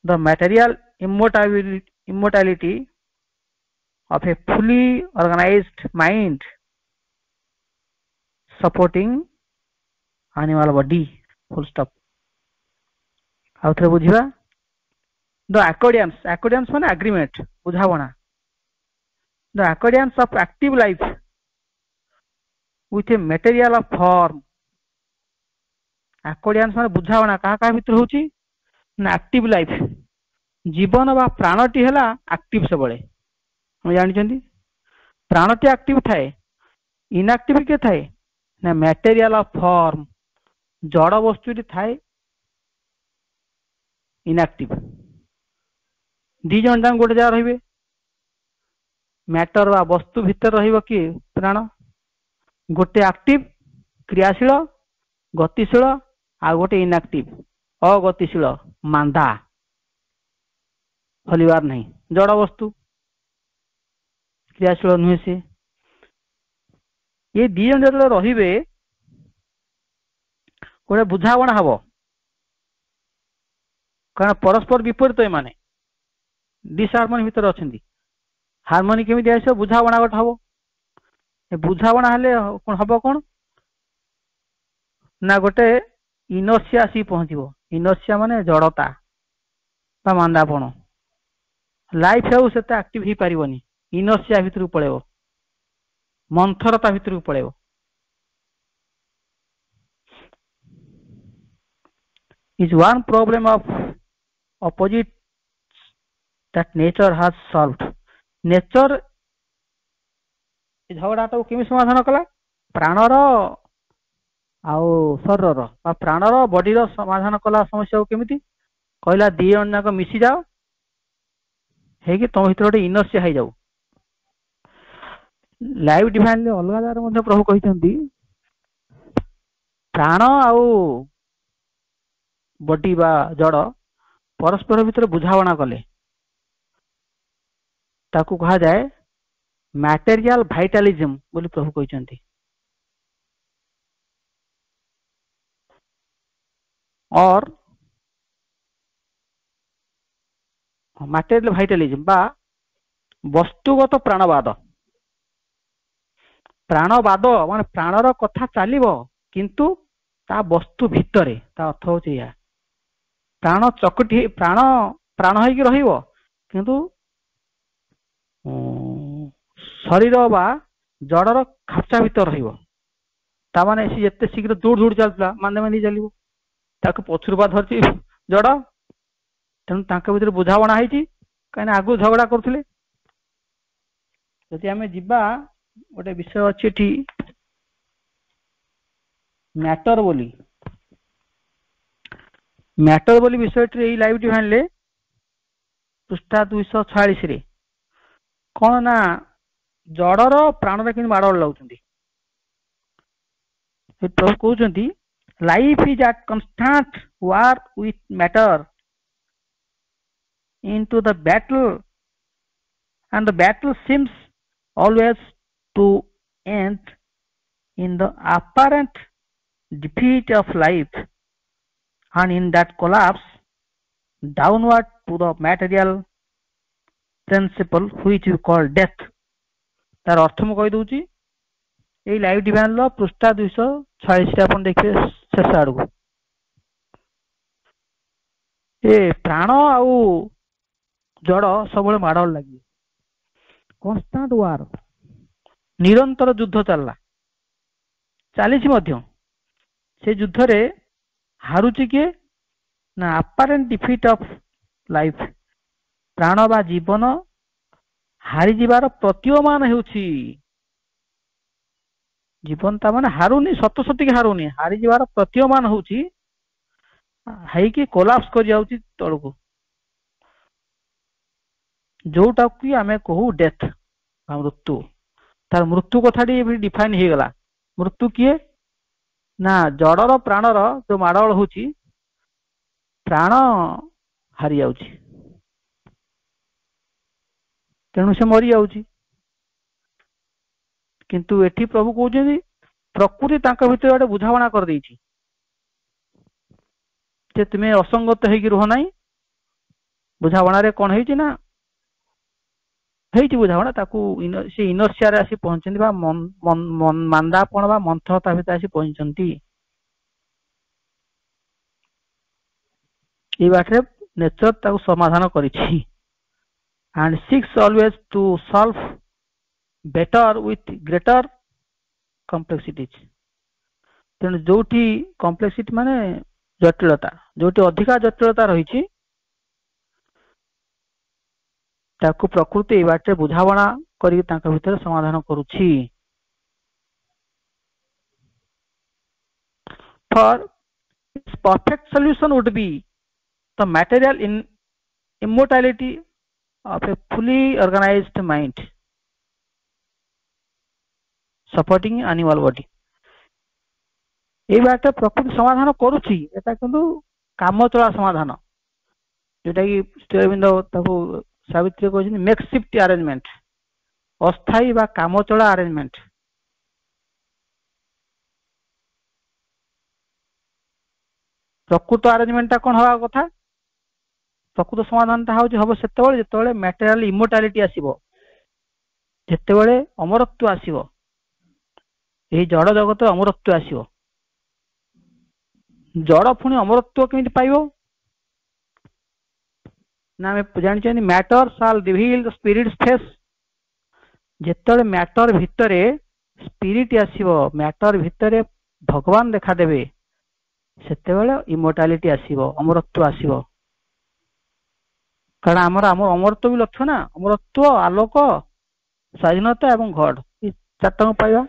the material immortality immortality of a fully organized mind supporting animal body full stop ଆଉ ଥରେ ବୁଝିବା the ଆକୋଡିଆନ୍ସ ଆକୋଡିଆନ୍ସ ମାନେ agreement ବୁଝାମଣା the accordance of active life with a material of form accordance মানে বুঝাওনা কাহা কাহা ভিতর হচ্ছে না আক্টিভ লাইফ জীবন বা প্রাণটি হেলা আক্টিভ সবলে আপনি জানিছেন প্রাণটি আক্টিভ থাকে ইনআক্টিভ কে থাকে না ম্যাটেরিয়াল অফ ফর্ম জড় বস্তুটি থাকে ইনআক্টিভ ଦି ଜଣ ଯାକ ଗୋଟେ ଜାଗା ରହିବେ ମ୍ୟାଟର ବା ବସ୍ତୁ ଭିତରେ ରହିବ କିଏ ପ୍ରାଣ ଗୋଟେ ଆକ୍ଟିଭ କ୍ରିୟାଶୀଳ ଗତିଶୀଳ ଆଉ ଗୋଟେ ଇନଆକ୍ଟିଭ ଅଗତିଶୀଳ ମାନ୍ଦା ହଲିବାର ନାହିଁ ଜଡ଼ ବସ୍ତୁ କ୍ରିୟାଶୀଳ ନୁହେଁ ସେ ଏ ଦି ଜଣ ଯେତେବେଳେ ରହିବେ ଗୋଟେ ବୁଝାମଣା ହବ କାରଣ ପରସ୍ପର ବିପରୀତ ଏମାନେ ଡିସହାର୍ମୋନି ଭିତରେ ଅଛନ୍ତି ହାର୍ମୋନି କେମିତି ଆସିବ ବୁଝାମଣା ଗୋଟେ ହବ ବୁଝାମଣା ହେଲେ ହବ କ'ଣ ନା ଗୋଟେ ଇନର୍ସିଆ ଆସି ପହଞ୍ଚିବ ଇନର୍ସିଆ ମାନେ ଜଡ଼ତା ବା ମାନ୍ଦାପଣ ଲାଇଫ୍ ଆଉ ସେତେ ଆକ୍ଟିଭ ହେଇପାରିବନି ଇନର୍ସିଆ ଭିତରକୁ ପଳେଇବ ମନ୍ଥରତା ଭିତରକୁ ପଳେଇବ is one problem of opposite that nature has solved nature ସେ ଝଗଡ଼ାଟାକୁ କେମିତି ସମାଧାନ କଲା ପ୍ରାଣର ଆଉ ଶରୀରର ବା ପ୍ରାଣର ବଡିର ସମାଧାନ କଲା ସମସ୍ୟାକୁ କେମିତି କହିଲା ଦି ଜଣ ଯାକ ମିଶିଯାଅ ହେଇକି ତମ ଭିତରେ ଗୋଟେ ଇନର୍ସିଆ ହେଇଯାଉ ଲାଇଫ୍ ଡିଭାଇନ୍ରେ ଅଲଗା ଜାଗାରେ ମଧ୍ୟ ପ୍ରଭୁ କହିଛନ୍ତି ପ୍ରାଣ ଆଉ ବଡି ବା ଜଡ ପରସ୍ପର ଭିତରେ ବୁଝାମଣା କଲେ ତାକୁ କୁହାଯାଏ ମ୍ୟାଟେରିଆଲ ଭାଇଟାଲିଜମ ବୋଲି ପ୍ରଭୁ କହିଛନ୍ତି ଅର୍ ମ୍ୟାଟେରିଆଲ ଭାଇଟାଲିଜମ ବା ବସ୍ତୁଗତ ପ୍ରାଣବାଦ ପ୍ରାଣବାଦ ମାନେ ପ୍ରାଣର କଥା ଚାଲିବ କିନ୍ତୁ ତା ବସ୍ତୁ ଭିତରେ ତା ଅର୍ଥ ହେଉଛି ଏହା ପ୍ରାଣ ଚକଟି ପ୍ରାଣ ପ୍ରାଣ ହେଇକି ରହିବ କିନ୍ତୁ ଶରୀର ବା ଜଡ଼ର ଖାପ୍ଚା ଭିତରେ ରହିବ ତା ମାନେ ସେ ଯେତେ ଶୀଘ୍ର ଦୌଡ଼ ଦୌଡ଼ି ଚାଲୁଥିଲା ମାନେ ମାନ୍ଦି ଚାଲିବ ତାକୁ ପଛରୁ ବା ଧରିଛି ଜଡ଼ ତେଣୁ ତାଙ୍କ ଭିତରେ ବୁଝାମଣା ହେଇଛି କାହିଁକିନା ଆଗରୁ ଝଗଡ଼ା କରୁଥିଲେ ଯଦି ଆମେ ଯିବା ଗୋଟେ ବିଷୟ ଅଛି ଏଠି ମ୍ୟାଟର ବୋଲି ମ୍ୟାଟର ବୋଲି ବିଷୟଟି ଏଇ ଲାଇଭଟି ଭାଣିଲେ ପୃଷ୍ଠା ଦୁଇଶହ ଛୟାଳିଶରେ କ'ଣ ନା ଜଡ଼ର ପ୍ରାଣରେ କିନ୍ତୁ ମାଡ଼ ଲାଗୁଛନ୍ତି ପ୍ରଭୁ କହୁଛନ୍ତି life is at constant war with matter in to the battle and the battle seems always to end in the apparent defeat of life and in that collapse downward to the material principle which we call death ତାର ଅର୍ଥ ମୁଁ କହିଦେଉଛି ଏଇ live ଡିମାଣ୍ଡର ପୃଷ୍ଠା ଦୁଇଶହ ଛୟାଳିଶରେ ଆପଣ ଦେଖିବେ ଶେଷ ଆଡ଼କୁ ଏ ପ୍ରାଣ ଆଉ ଜଡ଼ ସବୁବେଳେ ମାଡ଼ଳ ଲାଗିବେ କନଷ୍ଟାଣ୍ଟ ୱାର୍ ନିରନ୍ତର ଯୁଦ୍ଧ ଚାଲିଲା ଚାଲିଛି ମଧ୍ୟ ସେ ଯୁଦ୍ଧରେ ହାରୁଛି କିଏ ନା ଆପାରେଣ୍ଟ ଡିଫିଟ୍ ଅଫ୍ ଲାଇଫ୍ ପ୍ରାଣ ବା ଜୀବନ ହାରିଯିବାର ପ୍ରତୀୟମାନ ହେଉଛି ଜୀବନ ତା ମାନେ ହାରୁନି ସତ ସତିକି ହାରୁନି ହାରିଯିବାର ପ୍ରତୀୟମାନ ହେଉଛି ହେଇକି କୋଲାପ୍ସ କରିଯାଉଛି ତଳକୁ ଯୋଉଟାକୁ କି ଆମେ କହୁ ଡେଥ୍ ବା ମୃତ୍ୟୁ ତାର ମୃତ୍ୟୁ କଥାଟି ଏଠି ଡିଫାଇନ୍ ହେଇଗଲା ମୃତ୍ୟୁ କିଏ ନା ଜଡ଼ର ପ୍ରାଣର ଯୋଉ ମାଡ଼ଗୋଳ ହେଉଛି ପ୍ରାଣ ହାରିଯାଉଛି ତେଣୁ ସେ ମରିଯାଉଛି କିନ୍ତୁ ଏଠି ପ୍ରଭୁ କହୁଛନ୍ତି ପ୍ରକୃତି ତାଙ୍କ ଭିତରେ ଗୋଟେ ବୁଝାମଣା କରିଦେଇଛି ଯେ ତୁମେ ଅସଙ୍ଗତ ହେଇକି ରୁହ ନାହିଁ ବୁଝାମଣାରେ କ'ଣ ହେଇଛି ନା ହେଇଛି ବୁଝାମଣା ତାକୁ ସେ ଇନର୍ସିଆରେ ଆସି ପହଞ୍ଚିଛନ୍ତି ବା ମାନ୍ଦାପଣ ବା ମନ୍ଥତା ଭିତରେ ଆସି ପହଞ୍ଚିଛନ୍ତି ଏଇ ବାଟରେ ନେଚର ତାକୁ ସମାଧାନ କରିଛି and seeks always to solve better with greater complexities ତେଣୁ ଯୋଉଠି କମ୍ପ୍ଲେକ୍ସିଟି ମାନେ ଜଟିଳତା ଯୋଉଠି ଅଧିକା ଜଟିଳତା ରହିଛି ତାକୁ ପ୍ରକୃତି ଏଇ ବାଟରେ ବୁଝାମଣା କରିକି ତାଙ୍କ ଭିତରେ ସମାଧାନ for its perfect solution would be the material in immortality of a fully organized mind supporting animal body এই ব্যাপারটা প্রকৃতি সমাধান করুছি এটা কিন্তু কামচলা সমাধান ଯେଉଁଟାକି ଶ୍ରୀଅରବିନ୍ଦ ତାକୁ ସାବିତ୍ରୀ କହିଛନ୍ତି ମେକ୍ସିଫ୍ଟ ଆରେଞ୍ଜମେଣ୍ଟ ଅସ୍ଥାୟୀ ବା କାମଚଳା ଆରେଞ୍ଜମେଣ୍ଟ ପ୍ରକୃତ ଆରେଞ୍ଜମେଣ୍ଟଟା କ'ଣ ହେବା କଥା ପ୍ରକୃତ ସମାଧାନଟା ହେଉଛି ହେବ ସେତେବେଳେ ଯେତେବେଳେ ମ୍ୟାଟେରିଆଲ ଇମୋର୍ଟାଲିଟି ଆସିବ ଯେତେବେଳେ ଅମରତ୍ୱ ଆସିବ ଏହି ଜଡ଼ ଜଗତରେ ଅମରତ୍ୱ ଆସିବ ଜଡ଼ ପୁଣି ଅମରତ୍ୱ କେମିତି ପାଇବ ନା ଆମେ ଜାଣିଛନ୍ତି matter shall reveal spirit face ଯେତେବେଳେ ମ୍ୟାଟର ଭିତରେ ସ୍ପିରିଟ୍ ଆସିବ ମ୍ୟାଟର ଭିତରେ ଭଗବାନ ଦେଖାଦେବେ ସେତେବେଳେ ଇମୋର୍ଟାଲିଟି ଆସିବ ଅମରତ୍ୱ ଆସିବ কারণ আমরো আমরো অমরত্ববি লক্ষ্য না অমরত্ব আলোক স্বাধীনতা এবং ঘট কি চাতন পাইবা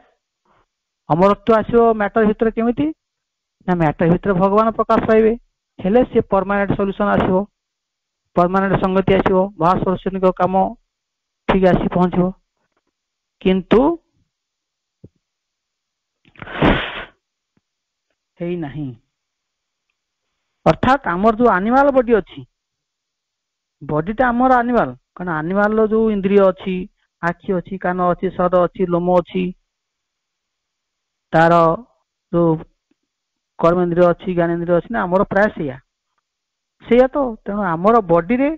অমরত্ব আসিও ম্যাটার ভিতর কেমিতি না ম্যাটার ভিতর ভগবান প্রকাশ পাইবে হেলে সে পার্মানেন্ট সলিউশন আসিও পার্মানেন্ট সঙ্গতি আসিও মহাসরস্বতীৰ কাম ঠিক আসি পোনচব কিন্তু এই নহয় অর্থাৎ আমৰ যো আনিমাল বডি আছে ବଡିଟା ଆମର ଆନିମାଲ କାରଣ ଆନିମାଲର ଯୋଉ ଇନ୍ଦ୍ରିୟ ଅଛି ଆଖି ଅଛି କାନ ଅଛି ସର ଅଛି ଲୋମ ଅଛି ତାର ଯୋଉ କର୍ମ ଇନ୍ଦ୍ରିୟ ଅଛି ଜ୍ଞାନେନ୍ଦ୍ରିୟ ଅଛି ନା ଆମର ପ୍ରାୟ ସେଇଆ ସେଇଆ ତ ତେଣୁ ଆମର ବଡିରେ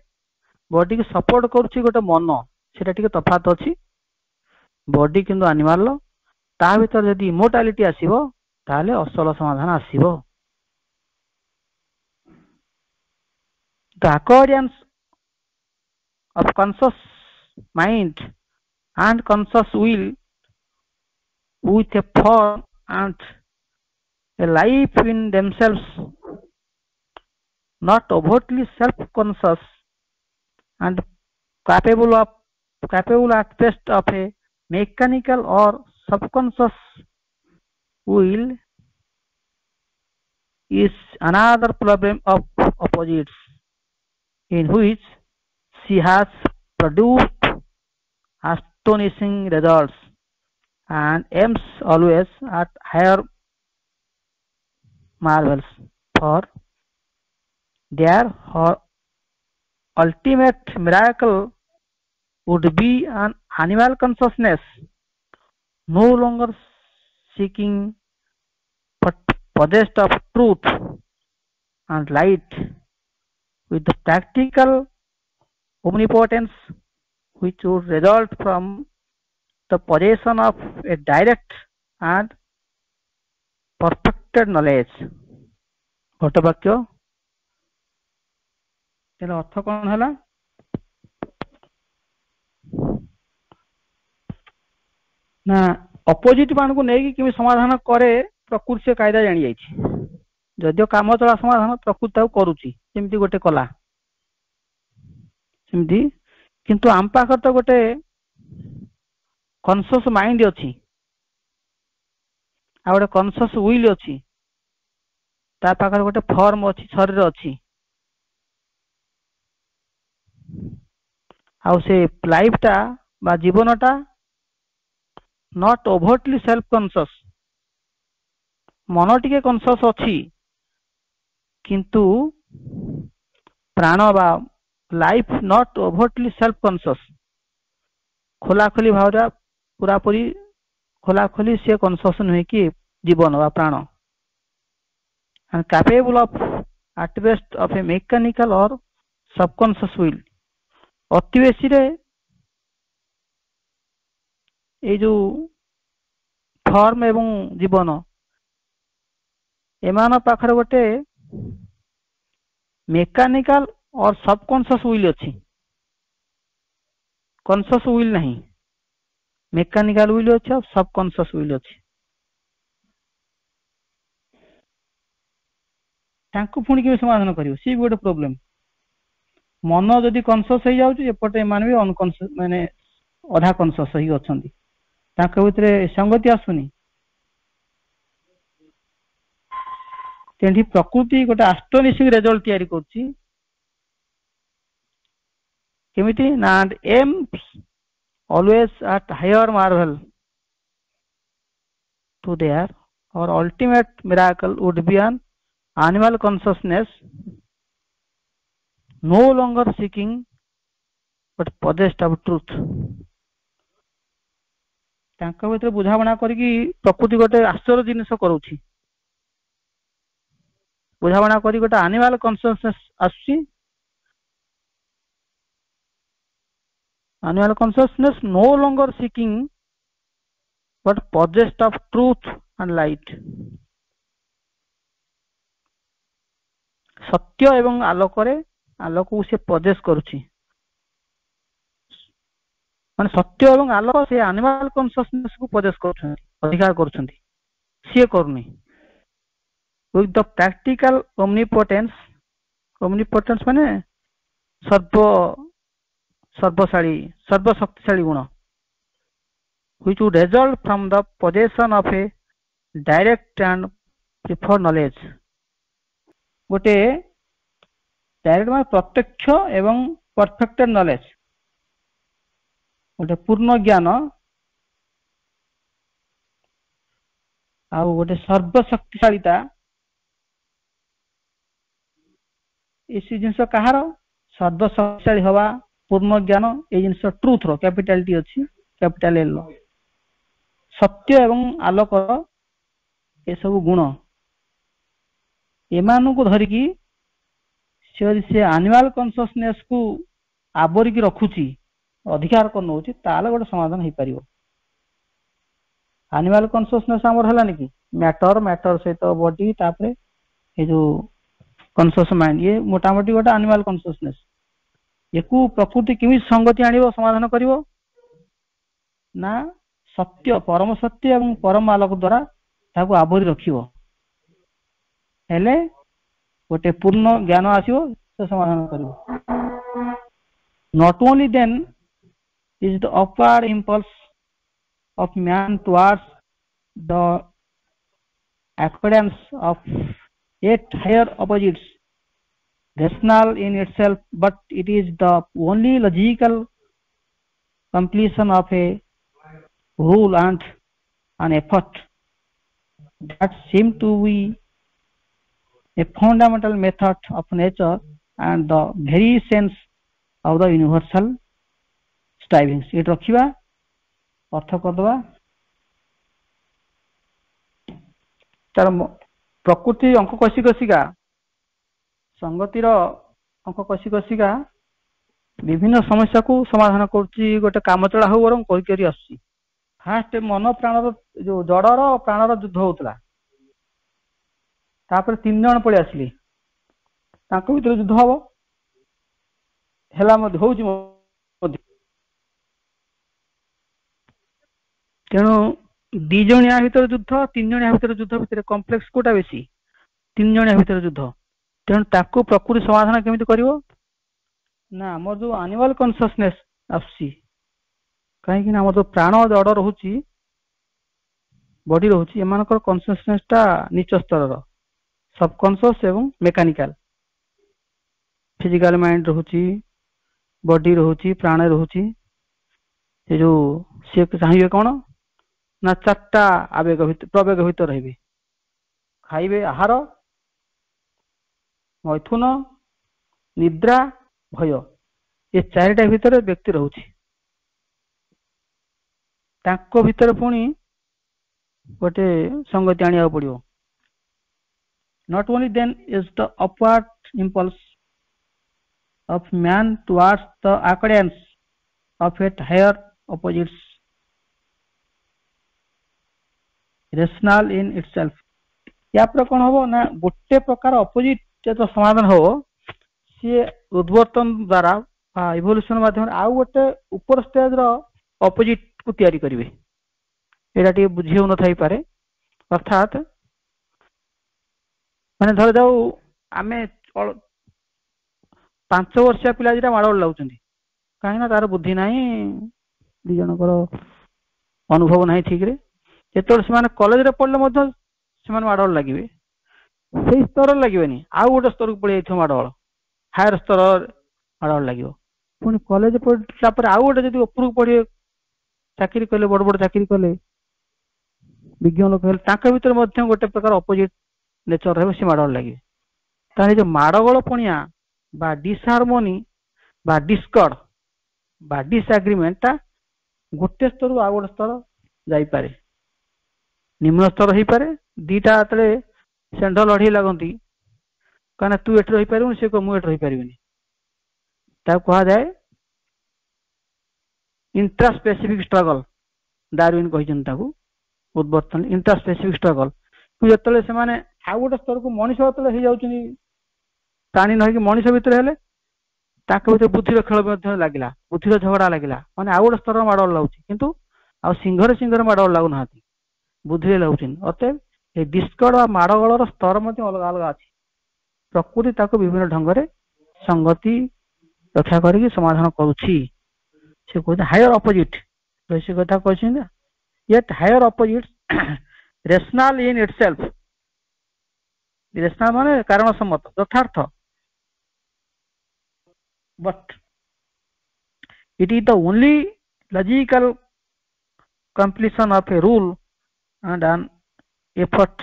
ବଡିକୁ ସପୋର୍ଟ କରୁଛି ଗୋଟେ ମନ ସେଟା ଟିକେ ତଫାତ ଅଛି ବଡି କିନ୍ତୁ ଆନିମାଲର ତା ଭିତରେ ଯଦି ଇମୋର୍ଟାଲିଟି ଆସିବ ତାହେଲେ ଅସଲ ସମାଧାନ ଆସିବ ଆକ୍ୱାରିୟାନ୍ସ of conscious mind and conscious will with a form and a life in themselves, not overtly self-conscious and capable of capable at best of a mechanical or subconscious will is another problem of opposites in which she has produced astonishing results and aims always at higher marvels for their her ultimate miracle would be an animal consciousness no longer seeking but possessed of truth and light with the practical omnipotence which would result from the possession of a direct and perfected knowledge ঘটবাক্য এর অর্থ কোন হল না opposite মানুষ নেই কেমি সমাধান করে প্রকৃতি সে কায়দা জাঁয়াই যদিও কাম চলা সমাধান প্রকৃতি তাকে করুচি যেমি গোটে কলা ସେମିତି କିନ୍ତୁ ଆମ ପାଖରେ ତ ଗୋଟେ କନସିୟସ୍ ମାଇଣ୍ଡ ଅଛି ଆଉ ଗୋଟେ କନସିୟସ୍ ୱିଲ୍ ଅଛି ତା ପାଖରେ ଗୋଟେ ଫର୍ମ ଅଛି ଶରୀର ଅଛି ଆଉ ସେ ଲାଇଫଟା ବା ଜୀବନଟା ନଟ୍ ଓଭର୍ଟଲି ସେଲ୍ଫ କନସିୟସ୍ ମନ ଟିକେ କନସିୟସ୍ ଅଛି କିନ୍ତୁ ପ୍ରାଣ ବା life not overtly self conscious খোলাখোলি ভাবে পুরাপুরি খোলাখোলি সে কনসিয়াস নয় কি জীবন বা প্রাণ and capable of at best of a mechanical or subconscious will অতি বেশিরে এই যে ফর্ম এবং জীবন এমান পাখে গোটে মেকানিকাল और सबकॉन्सियस विल अच्छी कॉन्सियस विल नहीं मेकानिकल विल अच्छी और सबकॉन्सियस विल अच्छी ताकू पुणी के समाधान करियो सी गोटे प्रॉब्लम मन जदि कॉन्सियस हो जाउ जेपटे मान भी अनकॉन्सियस माने अधा कॉन्सियस ही अछंदी ताके भीतरे संगति आसुनी तेंठी प्रकृति गोटे एस्ट्रोनिशिंग रिजल्ट तैयारी करछी किमिति नाट् aims always at higher marvel to there our ultimate miracle would be an animal consciousness no longer seeking but possessed of truth ତାଙ୍କ ଭିତରେ ବୁଝାମଣା କରିକି ପ୍ରକୃତି ଗୋଟେ ଆଶ୍ଚର୍ଯ୍ୟ ଜିନିଷ କରୁଛି ବୁଝାମଣା କରି ଗୋଟେ ଆନିମାଲ କନସିୟସନେସ୍ ଆସୁଛି Annual consciousness no longer seeking but possessed of truth and light. সত্য এবং আলোকরে আলোকକୁ ସେ ପ୍ରଦେଶ କରୁଛି ମାନେ ସତ୍ୟ ଏବଂ ଆଲୋକ ସେ ଆନିମାଲ କନସିୟସନେସକୁ ପ୍ରଦେଶ କରୁଛନ୍ତି ଅଧିକାର କରୁଛନ୍ତି ସିଏ କରୁନି ୱିଥ୍ ଦ ପ୍ରାକ୍ଟିକାଲ ଓମ୍ନିପୋଟେନ୍ସ ଓମ୍ନିପୋଟେନ୍ସ ମାନେ ସର୍ବ ସର୍ବଶାଳୀ ସର୍ବଶକ୍ତିଶାଳୀ ଗୁଣ which result from the possession of a direct and perfect knowledge ଗୋଟେ ଡାଇରେକ୍ଟ ମାନେ ପ୍ରତ୍ୟକ୍ଷ ଏବଂ ପରଫେକ୍ଟେଡ୍ ନଲେଜ ଗୋଟେ ପୂର୍ଣ୍ଣ ଜ୍ଞାନ ଆଉ ଗୋଟେ ସର୍ବଶକ୍ତିଶାଳୀତା ଏସବୁ ଜିନିଷ କାହାର ସର୍ବଶକ୍ତିଶାଳୀ ହେବା ପୂର୍ଣ୍ଣ ଜ୍ଞାନ ଏଇ ଜିନିଷ ଟ୍ରୁଥ୍ର କ୍ୟାପିଟାଲ ଟି ଅଛି କ୍ୟାପିଟାଲ ଏଲ୍ ର ସତ୍ୟ ଏବଂ ଆଲୋକ ଏସବୁ ଗୁଣ ଏମାନଙ୍କୁ ଧରିକି ସେ ଯଦି ସେ ଆନିମାଲ୍ କନସିୟସନେସ୍କୁ ଆବରିକି ରଖୁଛି ଅଧିକାର କରିନେଉଛି ତାହେଲେ ଗୋଟେ ସମାଧାନ ହେଇପାରିବ ଆନିମାଲ୍ କନସିୟସନେସ୍ ଆମର ହେଲାନି କି ମ୍ୟାଟର ମ୍ୟାଟର ସହିତ ବଡି ତାପରେ ଏ ଯୋଉ କନସିୟସ୍ ମାଇଣ୍ଡ ଇଏ ମୋଟାମୋଟି ଗୋଟେ ଆନିମାଲ୍ କନସିୟସନେସ୍ যাকু প্রকৃতি কিবি সঙ্গতি আনিব সমাধান করিব না সত্য পরম সত্য এবং পরম আলোক দ্বারা তাকু আভরি রাখিব হেলে ওটে পূর্ণ জ্ঞান আসিও সে সমাধান করিব not only then is the upward impulse of man towards the appearance of yet higher opposites rational in itself but it is the only logical completion of a rule and an effort that seem to be a fundamental method of nature and the very sense of the universal strivings it रखिबा अर्थ करदवा ତାର ପ୍ରକୃତି ଅଙ୍କ କଷି ka. ସଂଗତିର ଅଙ୍କ କଷି କଷିକା ବିଭିନ୍ନ ସମସ୍ୟାକୁ ସମାଧାନ କରୁଛି ଗୋଟେ କାମ ଚଳା ହଉ ବରଂ କରି କରି ଆସୁଛି ଫାଷ୍ଟ ମନ ପ୍ରାଣର ଯୋଉ ଜଡର ପ୍ରାଣର ଯୁଦ୍ଧ ହଉଥିଲା ତାପରେ ତିନି ଜଣ ପଳେଇ ଆସିଲେ ତାଙ୍କ ଭିତରେ ଯୁଦ୍ଧ ହବ ହେଲା ମଧ୍ୟ ହଉଛି ତେଣୁ ଦି ଜଣିଆ ଭିତରେ ଯୁଦ୍ଧ ତିନି ଜଣିଆ ଭିତରେ ଯୁଦ୍ଧ ଭିତରେ କମ୍ପ୍ଲେକ୍ସ କୋଉଟା ବେଶୀ ତିନି ଜଣିଆ ଭିତରେ ଯୁଦ୍ଧ ତେଣୁ ତାକୁ ପ୍ରକୃତି ସମାଧାନ କେମିତି କରିବ ନା ଆମର ଯୋଉ ଆନିମାଲ କନସିୟସନେସ୍ ଆସୁଛି କାହିଁକି ନା ଆମର ଯୋଉ ପ୍ରାଣ ଜଡ଼ ରହୁଛି ବଡି ରହୁଛି ଏମାନଙ୍କର କନସିୟସନେସ୍ଟା ନିଚ ସ୍ତରର ସବକନସିୟସ୍ ଏବଂ ମେକାନିକାଲ ଫିଜିକାଲ ମାଇଣ୍ଡ ରହୁଛି ବଡି ରହୁଛି ପ୍ରାଣ ରହୁଛି ଏ ଯୋଉ ସିଏ ଚାହିଁବେ କ'ଣ ନା ଚାରିଟା ଆବେଗ ପ୍ରବେଗ ଭିତରେ ରହିବେ ଖାଇବେ ଆହାର মৈথুন নিদ্রা ভয় ଏ ଚାରିଟା ଭିତରେ ବ୍ୟକ୍ତି ରହୁଛି ତାଙ୍କ ଭିତରେ ପୁଣି ଗୋଟେ ସଙ୍ଗତି ଆଣିବାକୁ ପଡିବ not only then is the upward impulse of man towards the accordance of yet higher opposites rational in itself ୟା ପରେ କ'ଣ ହବ ନା ଗୋଟେ ପ୍ରକାର ଅପୋଜିଟ୍ ଯେତେବେଳେ ସମାଧାନ ହବ ସିଏ ଉଦ୍ବର୍ତ୍ତନ ଦ୍ୱାରା ଇଭଲ୍ୟୁସନ ମାଧ୍ୟମରେ ଆଉ ଗୋଟେ ଉପର ଷ୍ଟେଜର କୁ ତିଆରି କରିବେ ଏଇଟା ଟିକେ ବୁଝି ହେଉନଥାଇପାରେ ଅର୍ଥାତ ମାନେ ଧରାଯାଉ ଆମେ ପାଞ୍ଚ ବର୍ଷିଆ ପିଲା ଦୁଇଟା ମାଡ଼ଗୋଳ ଲାଗୁଛନ୍ତି କାହିଁକି ନା ତାର ବୁଦ୍ଧି ନାହିଁ ଦି ଜଣଙ୍କର ଅନୁଭବ ନାହିଁ ଠିକରେ ଯେତେବେଳେ ସେମାନେ କଲେଜରେ ପଢ଼ିଲେ ମଧ୍ୟ ସେମାନେ ମାଡ଼ଗୋଳ ଲାଗିବେ ᱥᱮᱥᱛᱚᱨ লাগিব নি আৰু ᱚᱴᱚ ᱥᱛᱚᱨ ᱯᱚᱲᱮ ᱮᱛᱚ ᱢᱟᱲᱟᱣ ᱦᱟᱭᱟᱨ ᱥᱛᱚᱨ ᱟᱨᱟᱣ ᱞᱟᱜᱤᱵᱚ ᱯᱩᱱᱤ ᱠᱚᱞᱮᱡ ᱯᱚᱨ ᱪᱟᱯᱨᱟ ᱟᱨ ᱚᱴᱚ ᱡᱚᱫᱤ ᱩᱯᱨᱩᱜ ᱯᱚᱲᱮ ᱪᱟᱠᱤᱨᱤ ᱠᱚᱞᱮ ᱵᱚᱰᱚ ᱵᱚᱰᱚ ᱪᱟᱠᱤᱨᱤ ᱠᱚᱞᱮ ᱵᱤᱜᱭᱟᱱ ᱞᱚᱠᱷᱚᱞ ᱴᱟᱠᱟ ᱵᱤᱛᱨ ᱢᱟᱫᱷᱭᱚᱢ ᱜᱚᱴᱮ ᱯᱨᱚᱠᱟᱨ ᱚᱯᱚᱡᱤᱴ ᱱᱮᱪᱚᱨ ᱨᱮᱦᱚ ᱥᱤᱢᱟᱲᱟᱣ ᱞᱟᱜᱤᱵᱮ ᱛᱟᱦᱮᱱᱤ ᱡᱚ ᱢᱟᱲᱟᱜᱚᱲᱚ ᱯᱚᱱᱤᱭᱟ ᱵᱟ ᱰᱤᱥᱟᱨᱢᱚᱱ ଷେଣ୍ଢ ଲଢ଼େଇ ଲାଗନ୍ତି କାହିଁକିନା ତୁ ଏଠି ରହିପାରିବୁନି ସେ କହିବ ମୁଁ ଏଠି ରହିପାରିବିନି ତାକୁ କୁହାଯାଏ ଇଣ୍ଟ୍ରା ସ୍ପେସିଫିକ୍ ଷ୍ଟ୍ରଗଲ୍ ଡାରୱିନ୍ କହିଛନ୍ତି ତାକୁ ଉଦ୍ବର୍ତ୍ତନ ଇଣ୍ଟ୍ରା ସ୍ପେସିଫିକ୍ ଷ୍ଟ୍ରଗଲ୍ କିନ୍ତୁ ଯେତେବେଳେ ସେମାନେ ଆଉ ଗୋଟେ ସ୍ତରକୁ ମଣିଷ ଯେତେବେଳେ ହେଇଯାଉଛନ୍ତି ପ୍ରାଣୀ ନହେଇକି ମଣିଷ ଭିତରେ ହେଲେ ତାଙ୍କ ଭିତରେ ବୁଦ୍ଧିର ଖେଳ ମଧ୍ୟ ଲାଗିଲା ବୁଦ୍ଧିର ଝଗଡ଼ା ଲାଗିଲା ମାନେ ଆଉ ଗୋଟେ ସ୍ତରର ମାଡ଼ ଲାଗୁଛି କିନ୍ତୁ ଆଉ ସିଂହରେ ସିଂହରେ ମାଡ଼ ଲାଗୁନାହାନ୍ତି ବୁଦ୍ଧିରେ ଲାଗୁଛନ୍ତି ଅତଏବ बिस्कट माड़गोल स्तर अलग अलग अच्छी प्रकृति ताको विभिन्न ढंग से संगति रक्षा कर समाधान कर हायर अपोजिट बैसी क्या कहते higher opposite rational in itself rational मान कारण सम्मत यथार्थ but it is the only logical completion of a rule and and effort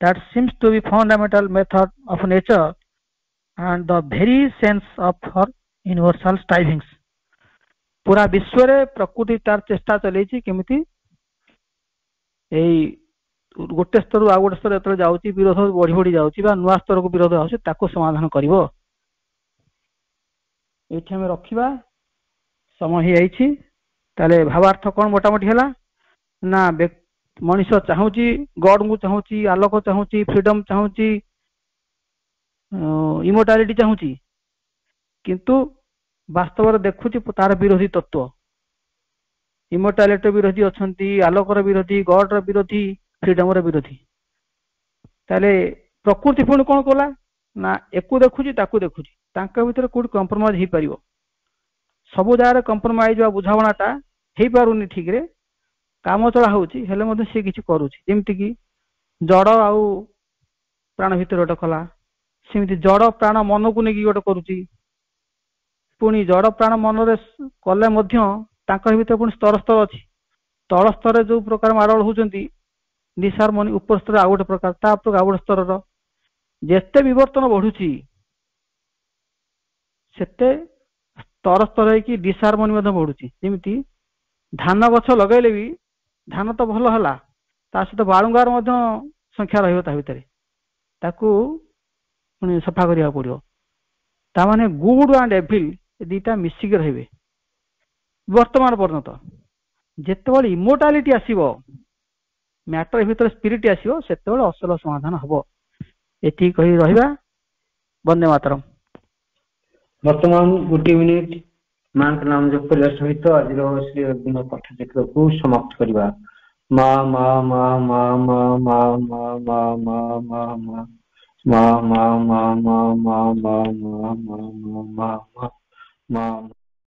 that seems to be fundamental method of nature and the very sense of her universal strivings ପୁରା ବିଶ୍ୱରେ ପ୍ରକୃତି ତାର ଚେଷ୍ଟା ଚଲେଇଛି କେମିତି ଏଇ ଗୋଟେ ସ୍ତରରୁ ଆଉ ଗୋଟେ ସ୍ତର ଯେତେବେଳେ ଯାଉଛି ବିରୋଧ ବଢି ବଢି ଯାଉଛି ବା ନୂଆ ସ୍ତରକୁ ବିରୋଧ ଆସୁଛି ତାକୁ ସମାଧାନ କରିବ ଏଇଠି ଆମେ ରଖିବା ସମୟ ହେଇଯାଇଛି ତାହେଲେ ଭାବାର୍ଥ କ'ଣ ମୋଟାମୋଟି ମଣିଷ ଚାହୁଁଛି ଗଡଙ୍କୁ ଚାହୁଁଛି ଆଲୋକ ଚାହୁଁଛି ଫ୍ରିଡମ୍ ଚାହୁଁଛି ଇମୋର୍ଟାଲିଟି ଚାହୁଁଛି କିନ୍ତୁ ବାସ୍ତବରେ ଦେଖୁଛି ତାର ବିରୋଧୀ ତତ୍ଵ ଇମୋର୍ଟାଲିଟିର ବିରୋଧୀ ଅଛନ୍ତି ଆଲୋକର ବିରୋଧୀ ଗଡର ବିରୋଧୀ ଫ୍ରିଡମର ବିରୋଧୀ ତାହେଲେ ପ୍ରକୃତି ପୁଣି କ'ଣ କଲା ନା ୟାକୁ ଦେଖୁଛି ତାକୁ ଦେଖୁଛି ତାଙ୍କ ଭିତରେ କୋଉଠି କମ୍ପ୍ରମାଇଜ୍ ହେଇପାରିବ ସବୁ ଜାଗାରେ କମ୍ପ୍ରମାଇଜ୍ ବା ବୁଝାମଣାଟା ହେଇପାରୁନି ଠିକରେ କାମ ଚଳା ହଉଛି ହେଲେ ମଧ୍ୟ ସେ କିଛି କରୁଛି ଯେମିତିକି ଜଡ଼ ଆଉ ପ୍ରାଣ ଭିତରେ ଗୋଟେ କଲା ସେମିତି ଜଡ଼ ପ୍ରାଣ ମନକୁ ନେଇକି ଗୋଟେ କରୁଛି ପୁଣି ଜଡ଼ ପ୍ରାଣ ମନରେ କଲେ ମଧ୍ୟ ତାଙ୍କ ଭିତରେ ପୁଣି ସ୍ତର ସ୍ତର ଅଛି ତଳ ସ୍ତରରେ ଯୋଉ ପ୍ରକାର ମାଡ଼ଗୋଳ ହଉଛନ୍ତି ନିଶାର ମନି ଉପର ସ୍ତରରେ ଆଉ ଗୋଟେ ପ୍ରକାର ତା ଉପରକୁ ଆଉ ଗୋଟେ ସ୍ତରର ଯେତେ ବିବର୍ତ୍ତନ ବଢୁଛି ସେତେ ସ୍ତର ସ୍ତର ହେଇକି ଡିସାରମୋନି ମଧ୍ୟ ବଢୁଛି ଯେମିତି ଧାନ ଗଛ ଲଗାଇଲେ ବି ଧାନ ତ ଭଲ ହେଲା ତା ସହିତ ବାଳୁଙ୍ଗାର ମଧ୍ୟ ସଂଖ୍ୟା ରହିବ ତା ଭିତରେ ତାକୁ ପୁଣି ସଫା କରିବାକୁ ପଡ଼ିବ ତାମାନେ ଗୁଡ୍ ଆଣ୍ଡ ଏଭିଲ୍ ଏ ଦୁଇଟା ମିଶିକି ରହିବେ ବର୍ତ୍ତମାନ ପର୍ଯ୍ୟନ୍ତ ଯେତେବେଳେ ଇମୋର୍ଟାଲିଟି ଆସିବ ମ୍ୟାଟର ଭିତରେ ସ୍ପିରିଟ୍ ଆସିବ ସେତେବେଳେ ଅସଲ ସମାଧାନ ହବ ଏତିକି କହି ରହିବା ବନ୍ଦେ ମାତରମ୍ ବର୍ତ୍ତମାନ ଗୋଟିଏ ମିନିଟ୍ ମାଙ୍କ ନାମ ଜପ କରିବା ସହିତ ଆଜିର ଶ୍ରୀ ଦିନ ପାଠ ଚକ୍ରକୁ ସମାପ୍ତ କରିବା ମା ମା ମା ମା ମା ମା ମା ମା ମା ମା ମା ma ma ma ma ma ma ma ma ma ma